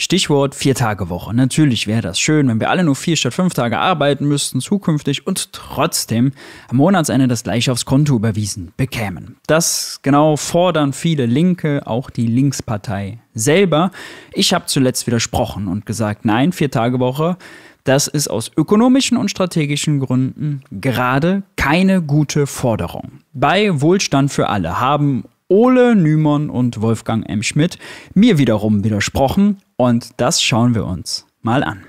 Stichwort Vier-Tage-Woche. Natürlich wäre das schön, wenn wir alle nur vier statt fünf Tage arbeiten müssten zukünftig und trotzdem am Monatsende das gleiche aufs Konto überwiesen bekämen. Das genau fordern viele Linke, auch die Linkspartei selber. Ich habe zuletzt widersprochen und gesagt, nein, Vier-Tage-Woche, das ist aus ökonomischen und strategischen Gründen gerade keine gute Forderung. Bei Wohlstand für alle haben Ole Nymon und Wolfgang M. Schmidt mir wiederum widersprochen und das schauen wir uns mal an.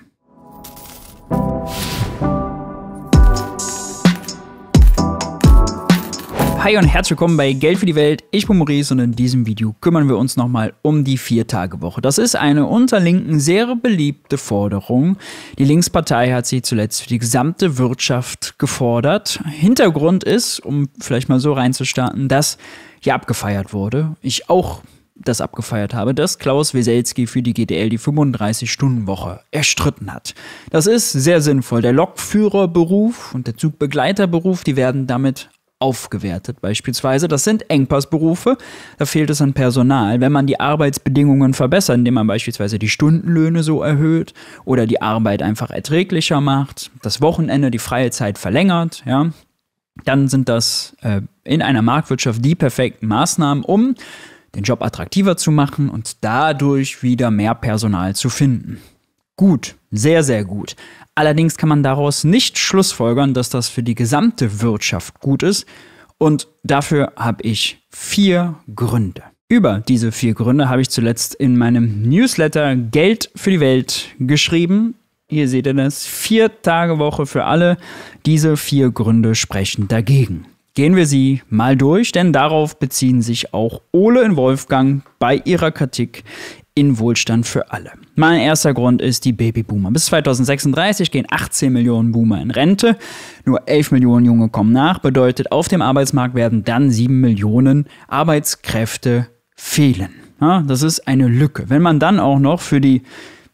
Hi und herzlich willkommen bei Geld für die Welt. Ich bin Maurice und in diesem Video kümmern wir uns nochmal um die Viertagewoche. Das ist eine unter Linken sehr beliebte Forderung. Die Linkspartei hat sie zuletzt für die gesamte Wirtschaft gefordert. Hintergrund ist, um vielleicht mal so reinzustarten, dass hier abgefeiert wurde. Ich auch das abgefeiert habe, dass Klaus Weselski für die GDL die 35-Stunden-Woche erstritten hat. Das ist sehr sinnvoll. Der Lokführerberuf und der Zugbegleiterberuf, die werden damit aufgewertet beispielsweise. Das sind Engpassberufe, da fehlt es an Personal. Wenn man die Arbeitsbedingungen verbessert, indem man beispielsweise die Stundenlöhne so erhöht oder die Arbeit einfach erträglicher macht, das Wochenende, die freie Zeit verlängert, ja, dann sind das äh, in einer Marktwirtschaft die perfekten Maßnahmen, um den Job attraktiver zu machen und dadurch wieder mehr Personal zu finden. Gut, sehr, sehr gut. Allerdings kann man daraus nicht schlussfolgern, dass das für die gesamte Wirtschaft gut ist. Und dafür habe ich vier Gründe. Über diese vier Gründe habe ich zuletzt in meinem Newsletter Geld für die Welt geschrieben. Hier seht ihr das. Vier Tage Woche für alle. Diese vier Gründe sprechen dagegen. Gehen wir sie mal durch, denn darauf beziehen sich auch Ole und Wolfgang bei ihrer Kritik in Wohlstand für alle. Mein erster Grund ist die Babyboomer. Bis 2036 gehen 18 Millionen Boomer in Rente, nur 11 Millionen Junge kommen nach, bedeutet, auf dem Arbeitsmarkt werden dann 7 Millionen Arbeitskräfte fehlen. Ja, das ist eine Lücke. Wenn man dann auch noch für die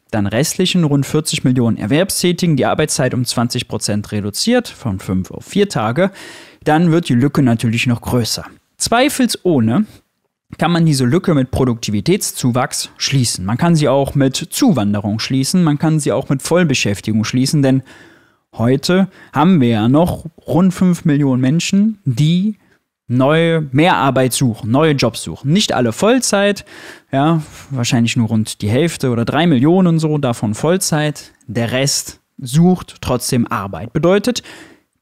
dann restlichen rund 40 Millionen Erwerbstätigen die Arbeitszeit um 20 Prozent reduziert, von 5 auf 4 Tage, dann wird die Lücke natürlich noch größer. Zweifelsohne kann man diese Lücke mit Produktivitätszuwachs schließen. Man kann sie auch mit Zuwanderung schließen, man kann sie auch mit Vollbeschäftigung schließen, denn heute haben wir ja noch rund 5 Millionen Menschen, die neue mehr Arbeit suchen, neue Jobs suchen. Nicht alle Vollzeit, ja, wahrscheinlich nur rund die Hälfte oder 3 Millionen und so davon Vollzeit, der Rest sucht trotzdem Arbeit. Bedeutet,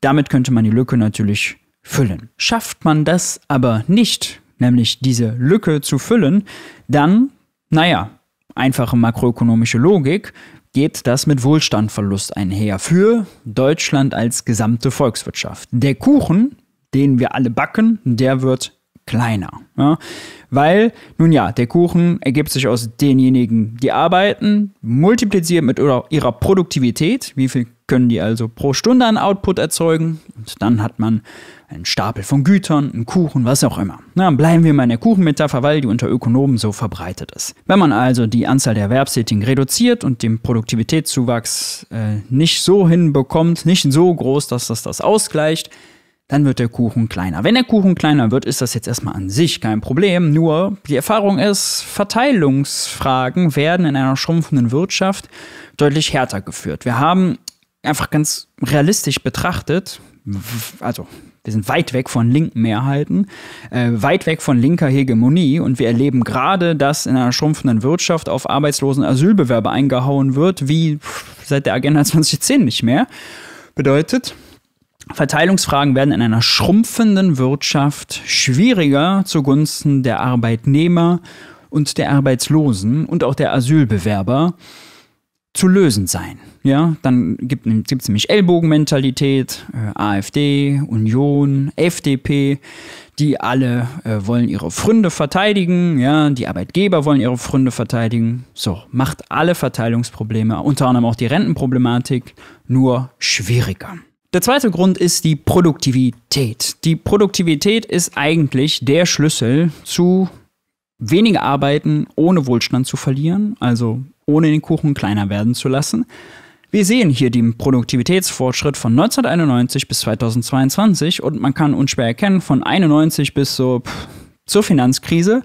damit könnte man die Lücke natürlich füllen. Schafft man das aber nicht, nämlich diese Lücke zu füllen, dann, naja, einfache makroökonomische Logik, geht das mit Wohlstandverlust einher für Deutschland als gesamte Volkswirtschaft. Der Kuchen, den wir alle backen, der wird kleiner. Ja? Weil, nun ja, der Kuchen ergibt sich aus denjenigen, die arbeiten, multipliziert mit ihrer Produktivität, wie viel können die also pro Stunde an Output erzeugen und dann hat man einen Stapel von Gütern, einen Kuchen, was auch immer. Na, bleiben wir mal in der Kuchenmetapher, weil die unter Ökonomen so verbreitet ist. Wenn man also die Anzahl der Erwerbstätigen reduziert und den Produktivitätszuwachs äh, nicht so hinbekommt, nicht so groß, dass das das ausgleicht, dann wird der Kuchen kleiner. Wenn der Kuchen kleiner wird, ist das jetzt erstmal an sich kein Problem. Nur die Erfahrung ist, Verteilungsfragen werden in einer schrumpfenden Wirtschaft deutlich härter geführt. Wir haben einfach ganz realistisch betrachtet, also wir sind weit weg von linken Mehrheiten, äh, weit weg von linker Hegemonie und wir erleben gerade, dass in einer schrumpfenden Wirtschaft auf arbeitslosen Asylbewerber eingehauen wird, wie seit der Agenda 2010 nicht mehr. Bedeutet, Verteilungsfragen werden in einer schrumpfenden Wirtschaft schwieriger zugunsten der Arbeitnehmer und der Arbeitslosen und auch der Asylbewerber zu lösen sein. Ja, dann gibt es nämlich Ellbogenmentalität, äh, AfD, Union, FDP, die alle äh, wollen ihre Fründe verteidigen, ja, die Arbeitgeber wollen ihre Fründe verteidigen. So, macht alle Verteilungsprobleme, unter anderem auch die Rentenproblematik, nur schwieriger. Der zweite Grund ist die Produktivität. Die Produktivität ist eigentlich der Schlüssel zu weniger arbeiten, ohne Wohlstand zu verlieren, also ohne den Kuchen kleiner werden zu lassen. Wir sehen hier den Produktivitätsfortschritt von 1991 bis 2022 und man kann unschwer erkennen, von 91 bis so pff, zur Finanzkrise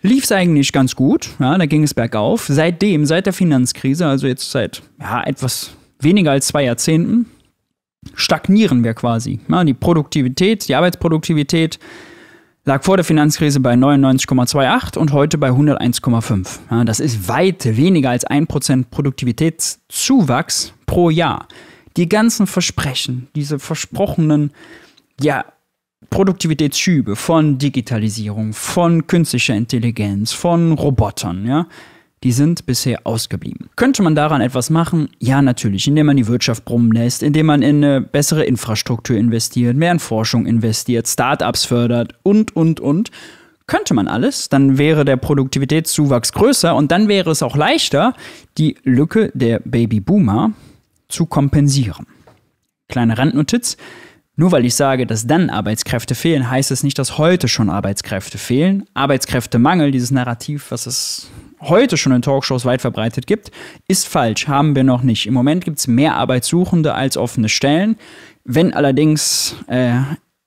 lief es eigentlich ganz gut. Ja, da ging es bergauf. Seitdem, seit der Finanzkrise, also jetzt seit ja, etwas weniger als zwei Jahrzehnten, stagnieren wir quasi. Ja, die Produktivität, die Arbeitsproduktivität lag vor der Finanzkrise bei 99,28 und heute bei 101,5. Ja, das ist weit weniger als 1% Produktivitätszuwachs pro Jahr. Die ganzen Versprechen, diese versprochenen ja, Produktivitätsschübe von Digitalisierung, von künstlicher Intelligenz, von Robotern, ja, die sind bisher ausgeblieben. Könnte man daran etwas machen? Ja, natürlich, indem man die Wirtschaft brummen lässt, indem man in eine bessere Infrastruktur investiert, mehr in Forschung investiert, Startups fördert und, und, und. Könnte man alles, dann wäre der Produktivitätszuwachs größer und dann wäre es auch leichter, die Lücke der Babyboomer zu kompensieren. Kleine Randnotiz. Nur weil ich sage, dass dann Arbeitskräfte fehlen, heißt es nicht, dass heute schon Arbeitskräfte fehlen. Arbeitskräftemangel, dieses Narrativ, was es heute schon in Talkshows weit verbreitet gibt, ist falsch, haben wir noch nicht. Im Moment gibt es mehr Arbeitssuchende als offene Stellen. Wenn allerdings äh,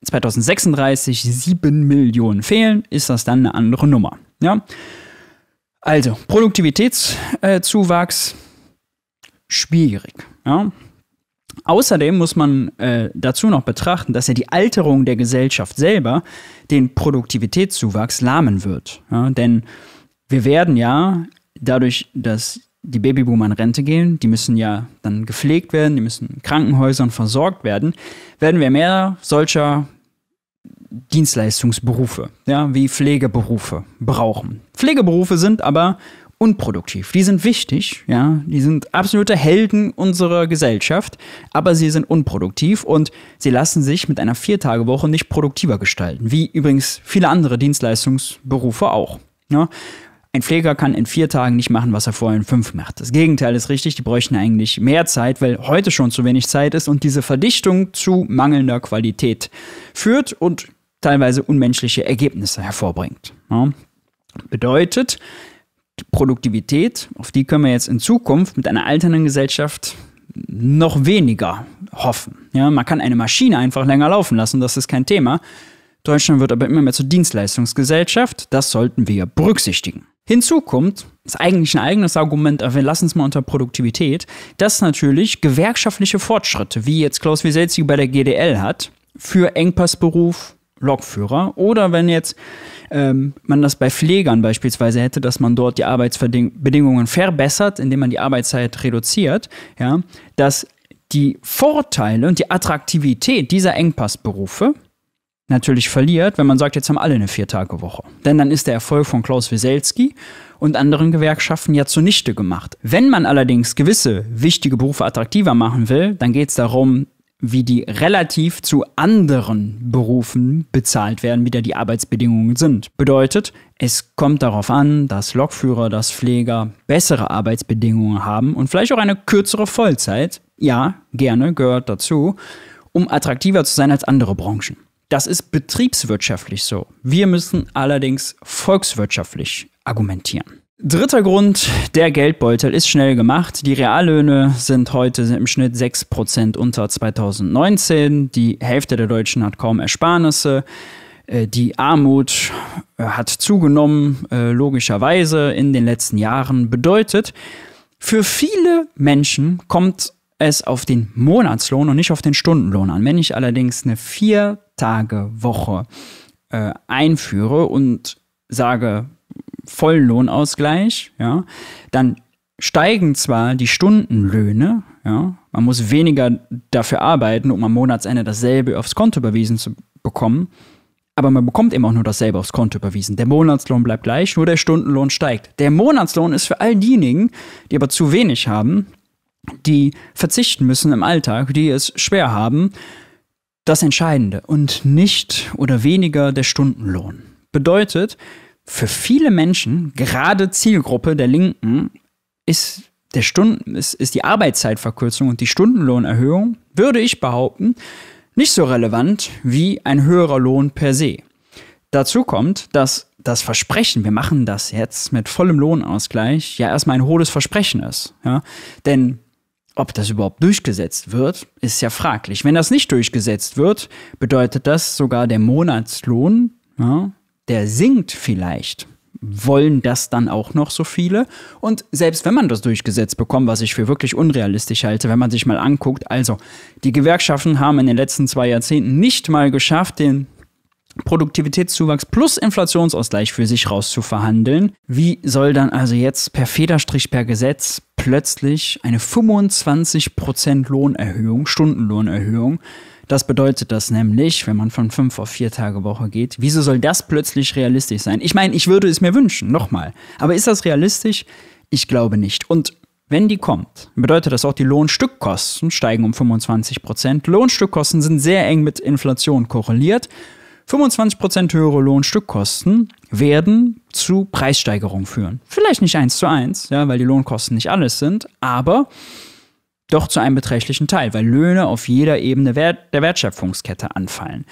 2036 7 Millionen fehlen, ist das dann eine andere Nummer. Ja? Also, Produktivitätszuwachs, äh, schwierig. Ja? Außerdem muss man äh, dazu noch betrachten, dass ja die Alterung der Gesellschaft selber den Produktivitätszuwachs lahmen wird. Ja? Denn wir werden ja dadurch, dass die Babyboomer in Rente gehen, die müssen ja dann gepflegt werden, die müssen in Krankenhäusern versorgt werden, werden wir mehr solcher Dienstleistungsberufe, ja, wie Pflegeberufe brauchen. Pflegeberufe sind aber unproduktiv. Die sind wichtig, ja, die sind absolute Helden unserer Gesellschaft, aber sie sind unproduktiv und sie lassen sich mit einer Viertagewoche nicht produktiver gestalten, wie übrigens viele andere Dienstleistungsberufe auch. Ne? Ein Pfleger kann in vier Tagen nicht machen, was er vorher in fünf macht. Das Gegenteil ist richtig, die bräuchten eigentlich mehr Zeit, weil heute schon zu wenig Zeit ist und diese Verdichtung zu mangelnder Qualität führt und teilweise unmenschliche Ergebnisse hervorbringt. Ja. Bedeutet, die Produktivität, auf die können wir jetzt in Zukunft mit einer alternden Gesellschaft noch weniger hoffen. Ja, man kann eine Maschine einfach länger laufen lassen, das ist kein Thema. Deutschland wird aber immer mehr zur Dienstleistungsgesellschaft, das sollten wir berücksichtigen. Hinzu kommt, ist eigentlich ein eigenes Argument, aber wir lassen es mal unter Produktivität, dass natürlich gewerkschaftliche Fortschritte, wie jetzt Klaus Wieselzi bei der GDL hat, für Engpassberuf Lokführer oder wenn jetzt ähm, man das bei Pflegern beispielsweise hätte, dass man dort die Arbeitsbedingungen verbessert, indem man die Arbeitszeit reduziert, ja, dass die Vorteile und die Attraktivität dieser Engpassberufe natürlich verliert, wenn man sagt, jetzt haben alle eine Viertagewoche. Denn dann ist der Erfolg von Klaus Wieselski und anderen Gewerkschaften ja zunichte gemacht. Wenn man allerdings gewisse wichtige Berufe attraktiver machen will, dann geht es darum, wie die relativ zu anderen Berufen bezahlt werden, wie da die Arbeitsbedingungen sind. Bedeutet, es kommt darauf an, dass Lokführer, dass Pfleger bessere Arbeitsbedingungen haben und vielleicht auch eine kürzere Vollzeit. Ja, gerne, gehört dazu, um attraktiver zu sein als andere Branchen. Das ist betriebswirtschaftlich so. Wir müssen allerdings volkswirtschaftlich argumentieren. Dritter Grund, der Geldbeutel ist schnell gemacht. Die Reallöhne sind heute im Schnitt 6% unter 2019. Die Hälfte der Deutschen hat kaum Ersparnisse. Äh, die Armut äh, hat zugenommen, äh, logischerweise in den letzten Jahren. Bedeutet, für viele Menschen kommt es auf den Monatslohn und nicht auf den Stundenlohn an. Wenn ich allerdings eine Vier-Tage-Woche äh, einführe und sage Volllohnausgleich, ja, dann steigen zwar die Stundenlöhne, ja, man muss weniger dafür arbeiten, um am Monatsende dasselbe aufs Konto überwiesen zu bekommen, aber man bekommt eben auch nur dasselbe aufs Konto überwiesen. Der Monatslohn bleibt gleich, nur der Stundenlohn steigt. Der Monatslohn ist für all diejenigen, die aber zu wenig haben, die verzichten müssen im Alltag, die es schwer haben, das Entscheidende und nicht oder weniger der Stundenlohn. Bedeutet, für viele Menschen, gerade Zielgruppe der Linken, ist, der Stunden, ist, ist die Arbeitszeitverkürzung und die Stundenlohnerhöhung, würde ich behaupten, nicht so relevant wie ein höherer Lohn per se. Dazu kommt, dass das Versprechen, wir machen das jetzt mit vollem Lohnausgleich, ja erstmal ein hohles Versprechen ist. Ja? Denn ob das überhaupt durchgesetzt wird, ist ja fraglich. Wenn das nicht durchgesetzt wird, bedeutet das sogar der Monatslohn, ja, der sinkt vielleicht. Wollen das dann auch noch so viele? Und selbst wenn man das durchgesetzt bekommt, was ich für wirklich unrealistisch halte, wenn man sich mal anguckt, also die Gewerkschaften haben in den letzten zwei Jahrzehnten nicht mal geschafft, den Produktivitätszuwachs plus Inflationsausgleich für sich rauszuverhandeln. Wie soll dann also jetzt per Federstrich per Gesetz plötzlich eine 25% Lohnerhöhung, Stundenlohnerhöhung, das bedeutet das nämlich, wenn man von 5 auf 4 Tage Woche geht. Wieso soll das plötzlich realistisch sein? Ich meine, ich würde es mir wünschen, nochmal. Aber ist das realistisch? Ich glaube nicht. Und wenn die kommt, bedeutet das auch, die Lohnstückkosten steigen um 25 Prozent. Lohnstückkosten sind sehr eng mit Inflation korreliert. 25% höhere Lohnstückkosten werden zu Preissteigerungen führen. Vielleicht nicht eins zu eins, ja, weil die Lohnkosten nicht alles sind, aber doch zu einem beträchtlichen Teil, weil Löhne auf jeder Ebene der Wertschöpfungskette anfallen.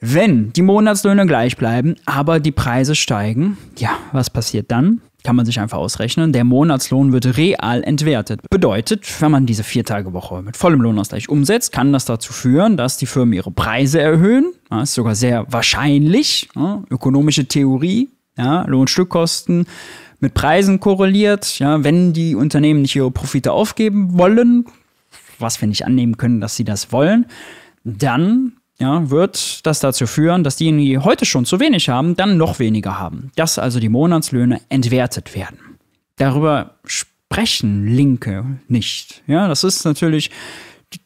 Wenn die Monatslöhne gleich bleiben, aber die Preise steigen, ja, was passiert dann? kann man sich einfach ausrechnen, der Monatslohn wird real entwertet. Bedeutet, wenn man diese Viertagewoche mit vollem Lohnausgleich umsetzt, kann das dazu führen, dass die Firmen ihre Preise erhöhen. Das ist sogar sehr wahrscheinlich. Ökonomische Theorie, ja, Lohnstückkosten mit Preisen korreliert. Ja, wenn die Unternehmen nicht ihre Profite aufgeben wollen, was wir nicht annehmen können, dass sie das wollen, dann ja, wird das dazu führen, dass diejenigen, die heute schon zu wenig haben, dann noch weniger haben. Dass also die Monatslöhne entwertet werden. Darüber sprechen Linke nicht. Ja, das ist natürlich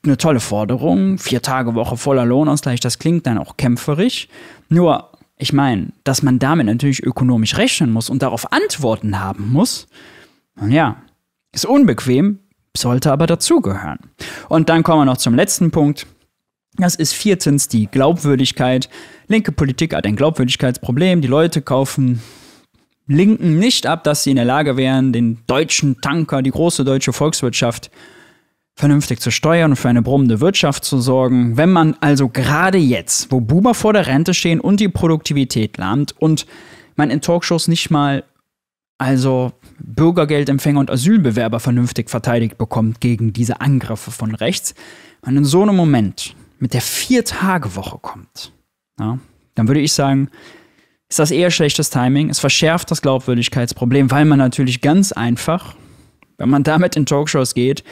eine tolle Forderung. Vier Tage Woche voller Lohnausgleich, das klingt dann auch kämpferisch. Nur, ich meine, dass man damit natürlich ökonomisch rechnen muss und darauf Antworten haben muss, ja, ist unbequem, sollte aber dazugehören. Und dann kommen wir noch zum letzten Punkt. Das ist viertens die Glaubwürdigkeit. Linke Politik hat ein Glaubwürdigkeitsproblem. Die Leute kaufen Linken nicht ab, dass sie in der Lage wären, den deutschen Tanker, die große deutsche Volkswirtschaft, vernünftig zu steuern und für eine brummende Wirtschaft zu sorgen. Wenn man also gerade jetzt, wo Buber vor der Rente stehen und die Produktivität lahmt und man in Talkshows nicht mal also Bürgergeldempfänger und Asylbewerber vernünftig verteidigt bekommt gegen diese Angriffe von rechts, man in so einem Moment mit der Vier-Tage-Woche kommt, ja, dann würde ich sagen, ist das eher schlechtes Timing. Es verschärft das Glaubwürdigkeitsproblem, weil man natürlich ganz einfach, wenn man damit in Talkshows geht,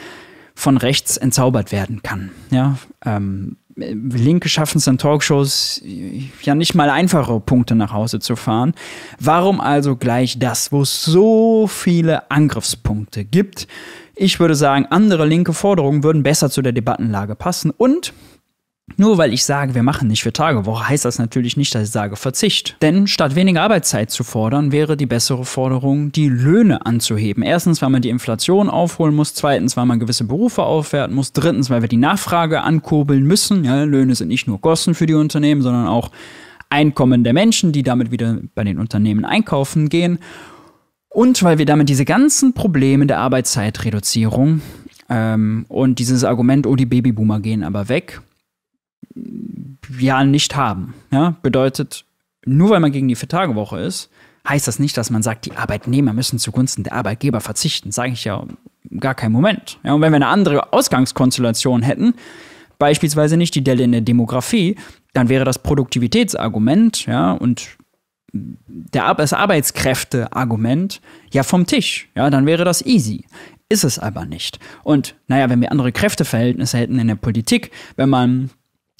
von rechts entzaubert werden kann. Ja, ähm, Linke schaffen es in Talkshows ja nicht mal einfache Punkte nach Hause zu fahren. Warum also gleich das, wo es so viele Angriffspunkte gibt? Ich würde sagen, andere linke Forderungen würden besser zu der Debattenlage passen und nur weil ich sage, wir machen nicht für Tage Woche, heißt das natürlich nicht, dass ich sage Verzicht. Denn statt weniger Arbeitszeit zu fordern, wäre die bessere Forderung, die Löhne anzuheben. Erstens, weil man die Inflation aufholen muss, zweitens, weil man gewisse Berufe aufwerten muss, drittens, weil wir die Nachfrage ankurbeln müssen. Ja, Löhne sind nicht nur Kosten für die Unternehmen, sondern auch Einkommen der Menschen, die damit wieder bei den Unternehmen einkaufen gehen. Und weil wir damit diese ganzen Probleme der Arbeitszeitreduzierung ähm, und dieses Argument, oh, die Babyboomer gehen aber weg, ja nicht haben. Ja? Bedeutet, nur weil man gegen die Viertagewoche ist, heißt das nicht, dass man sagt, die Arbeitnehmer müssen zugunsten der Arbeitgeber verzichten. Sage ich ja gar keinen Moment. Ja, und wenn wir eine andere Ausgangskonstellation hätten, beispielsweise nicht die Delle in der Demografie, dann wäre das Produktivitätsargument ja, und der, das Arbeitskräfteargument ja vom Tisch. Ja, dann wäre das easy. Ist es aber nicht. Und naja, wenn wir andere Kräfteverhältnisse hätten in der Politik, wenn man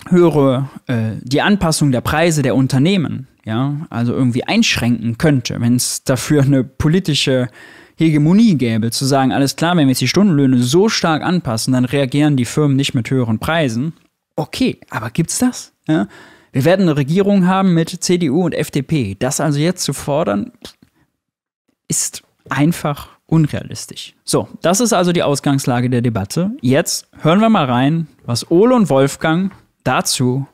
höhere, äh, die Anpassung der Preise der Unternehmen, ja, also irgendwie einschränken könnte, wenn es dafür eine politische Hegemonie gäbe, zu sagen, alles klar, wenn wir jetzt die Stundenlöhne so stark anpassen, dann reagieren die Firmen nicht mit höheren Preisen. Okay, aber gibt's das? Ja? Wir werden eine Regierung haben mit CDU und FDP. Das also jetzt zu fordern, ist einfach unrealistisch. So, das ist also die Ausgangslage der Debatte. Jetzt hören wir mal rein, was Ole und Wolfgang dazu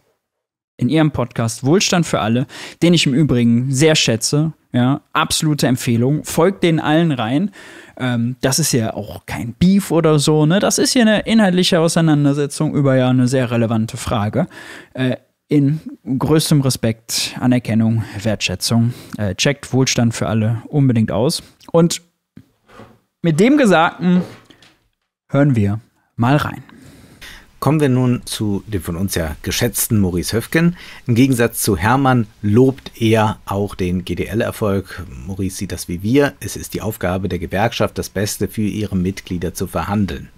in ihrem Podcast Wohlstand für alle, den ich im Übrigen sehr schätze. Ja, absolute Empfehlung. Folgt den allen rein. Ähm, das ist ja auch kein Beef oder so, ne? Das ist hier eine inhaltliche Auseinandersetzung über ja eine sehr relevante Frage. Äh, in größtem Respekt, Anerkennung, Wertschätzung. Äh, checkt Wohlstand für alle unbedingt aus. Und mit dem Gesagten hören wir mal rein. Kommen wir nun zu dem von uns ja geschätzten Maurice Höfgen. Im Gegensatz zu Hermann lobt er auch den GDL-Erfolg. Maurice sieht das wie wir. Es ist die Aufgabe der Gewerkschaft, das Beste für ihre Mitglieder zu verhandeln.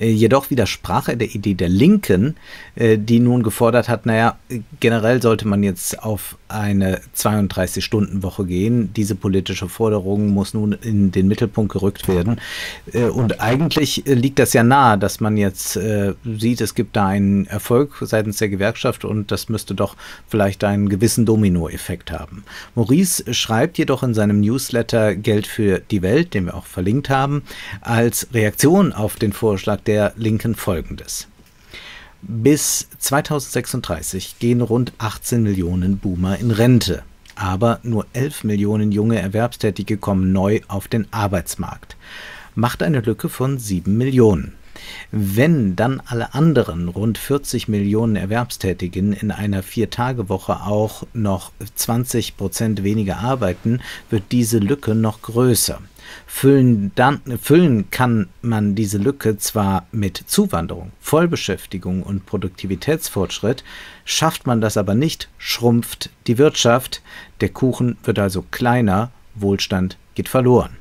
Äh, jedoch widersprach er der Idee der Linken, äh, die nun gefordert hat, naja, generell sollte man jetzt auf eine 32-Stunden-Woche gehen. Diese politische Forderung muss nun in den Mittelpunkt gerückt werden. Äh, und eigentlich liegt das ja nahe, dass man jetzt sieht, es gibt da einen Erfolg seitens der Gewerkschaft und das müsste doch vielleicht einen gewissen Dominoeffekt haben. Maurice schreibt jedoch in seinem Newsletter Geld für die Welt, den wir auch verlinkt haben, als Reaktion auf den Vorschlag der Linken folgendes. Bis 2036 gehen rund 18 Millionen Boomer in Rente. Aber nur 11 Millionen junge Erwerbstätige kommen neu auf den Arbeitsmarkt. Macht eine Lücke von 7 Millionen. Wenn dann alle anderen rund 40 Millionen Erwerbstätigen in einer Vier-Tage-Woche auch noch 20 Prozent weniger arbeiten, wird diese Lücke noch größer. Füllen, dann, füllen, kann man diese Lücke zwar mit Zuwanderung, Vollbeschäftigung und Produktivitätsfortschritt, schafft man das aber nicht, schrumpft die Wirtschaft, der Kuchen wird also kleiner, Wohlstand geht verloren.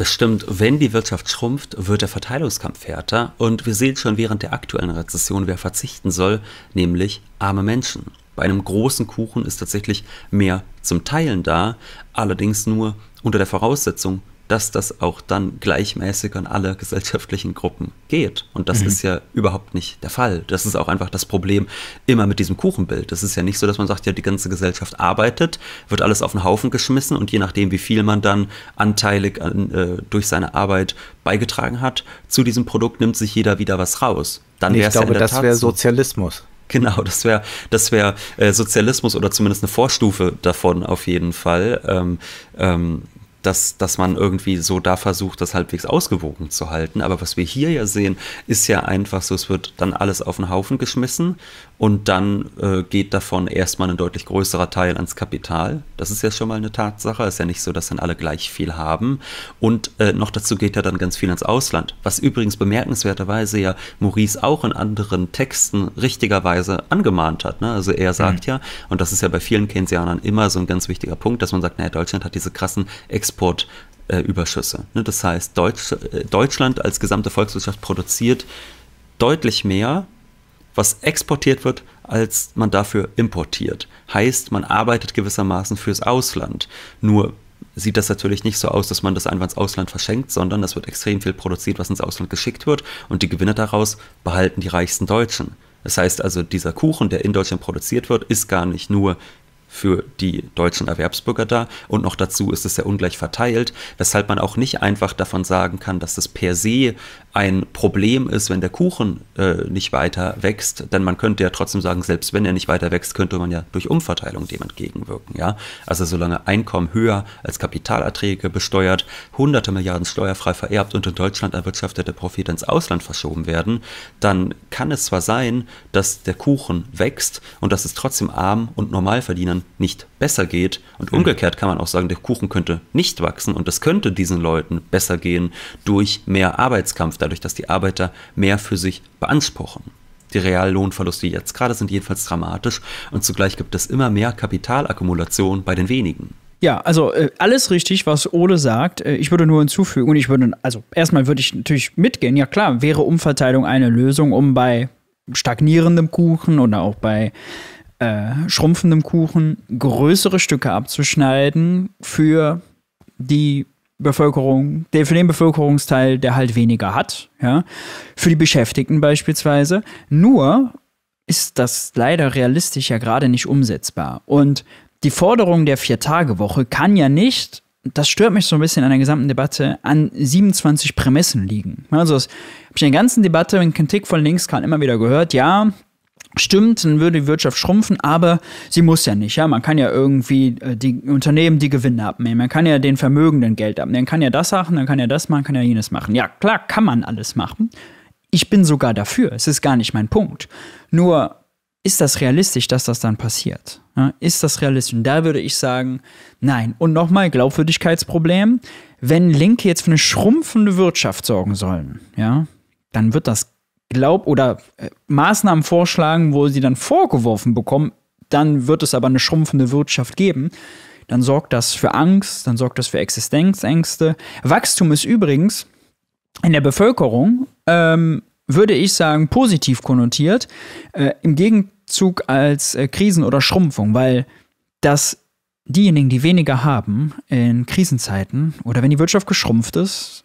Das stimmt, wenn die Wirtschaft schrumpft, wird der Verteilungskampf härter und wir sehen schon während der aktuellen Rezession, wer verzichten soll, nämlich arme Menschen. Bei einem großen Kuchen ist tatsächlich mehr zum Teilen da, allerdings nur unter der Voraussetzung, dass das auch dann gleichmäßig an alle gesellschaftlichen Gruppen geht. Und das mhm. ist ja überhaupt nicht der Fall. Das ist auch einfach das Problem immer mit diesem Kuchenbild. Das ist ja nicht so, dass man sagt, ja, die ganze Gesellschaft arbeitet, wird alles auf den Haufen geschmissen und je nachdem, wie viel man dann anteilig an, äh, durch seine Arbeit beigetragen hat, zu diesem Produkt nimmt sich jeder wieder was raus. Dann nee, ich glaube, ja das wäre Sozialismus. Genau, das wäre das wär, äh, Sozialismus oder zumindest eine Vorstufe davon auf jeden Fall. Ähm, ähm, dass, dass man irgendwie so da versucht, das halbwegs ausgewogen zu halten. Aber was wir hier ja sehen, ist ja einfach so, es wird dann alles auf den Haufen geschmissen und dann äh, geht davon erstmal ein deutlich größerer Teil ans Kapital. Das ist ja schon mal eine Tatsache. Ist ja nicht so, dass dann alle gleich viel haben. Und äh, noch dazu geht ja dann ganz viel ans Ausland. Was übrigens bemerkenswerterweise ja Maurice auch in anderen Texten richtigerweise angemahnt hat. Ne? Also er sagt mhm. ja, und das ist ja bei vielen Keynesianern immer so ein ganz wichtiger Punkt, dass man sagt, naja, Deutschland hat diese krassen Ex Exportüberschüsse. Äh, das heißt, Deutsch, äh, Deutschland als gesamte Volkswirtschaft produziert deutlich mehr, was exportiert wird, als man dafür importiert. Heißt, man arbeitet gewissermaßen fürs Ausland. Nur sieht das natürlich nicht so aus, dass man das einfach ins Ausland verschenkt, sondern es wird extrem viel produziert, was ins Ausland geschickt wird und die Gewinne daraus behalten die reichsten Deutschen. Das heißt also, dieser Kuchen, der in Deutschland produziert wird, ist gar nicht nur für die deutschen Erwerbsbürger da und noch dazu ist es sehr ungleich verteilt, weshalb man auch nicht einfach davon sagen kann, dass das per se ein Problem ist, wenn der Kuchen äh, nicht weiter wächst, denn man könnte ja trotzdem sagen, selbst wenn er nicht weiter wächst, könnte man ja durch Umverteilung dem entgegenwirken, ja? Also solange Einkommen höher als Kapitalerträge besteuert, hunderte Milliarden steuerfrei vererbt und in Deutschland erwirtschaftete Profite ins Ausland verschoben werden, dann kann es zwar sein, dass der Kuchen wächst und dass es trotzdem arm und normal normalverdienern Kuchen nicht besser geht. Und mhm. umgekehrt kann man auch sagen, der Kuchen könnte nicht wachsen und es könnte diesen Leuten besser gehen durch mehr Arbeitskampf, dadurch, dass die Arbeiter mehr für sich beanspruchen. Die Reallohnverluste jetzt gerade sind jedenfalls dramatisch und zugleich gibt es immer mehr Kapitalakkumulation bei den wenigen. Ja, also äh, alles richtig, was Ole sagt. Äh, ich würde nur hinzufügen und ich würde, also erstmal würde ich natürlich mitgehen. Ja klar, wäre Umverteilung eine Lösung, um bei stagnierendem Kuchen oder auch bei äh, schrumpfendem Kuchen größere Stücke abzuschneiden für die Bevölkerung, der, für den Bevölkerungsteil, der halt weniger hat, ja, für die Beschäftigten beispielsweise. Nur ist das leider realistisch ja gerade nicht umsetzbar. Und die Forderung der Vier-Tage-Woche kann ja nicht, das stört mich so ein bisschen an der gesamten Debatte, an 27 Prämissen liegen. Also, habe ich in der ganzen Debatte in Kritik von links gerade immer wieder gehört, ja, Stimmt, dann würde die Wirtschaft schrumpfen, aber sie muss ja nicht. Ja, man kann ja irgendwie äh, die Unternehmen die Gewinne abnehmen, man kann ja den Vermögenden Geld abnehmen, man kann ja das machen, dann kann ja das machen, kann ja jenes machen. Ja, klar, kann man alles machen. Ich bin sogar dafür. Es ist gar nicht mein Punkt. Nur ist das realistisch, dass das dann passiert? Ja, ist das realistisch? Und da würde ich sagen, nein. Und nochmal Glaubwürdigkeitsproblem. Wenn Linke jetzt für eine schrumpfende Wirtschaft sorgen sollen, ja, dann wird das glaub oder äh, Maßnahmen vorschlagen, wo sie dann vorgeworfen bekommen, dann wird es aber eine schrumpfende Wirtschaft geben. Dann sorgt das für Angst, dann sorgt das für Existenzängste. Wachstum ist übrigens in der Bevölkerung, ähm, würde ich sagen, positiv konnotiert, äh, im Gegenzug als äh, Krisen oder Schrumpfung, weil das diejenigen, die weniger haben in Krisenzeiten oder wenn die Wirtschaft geschrumpft ist,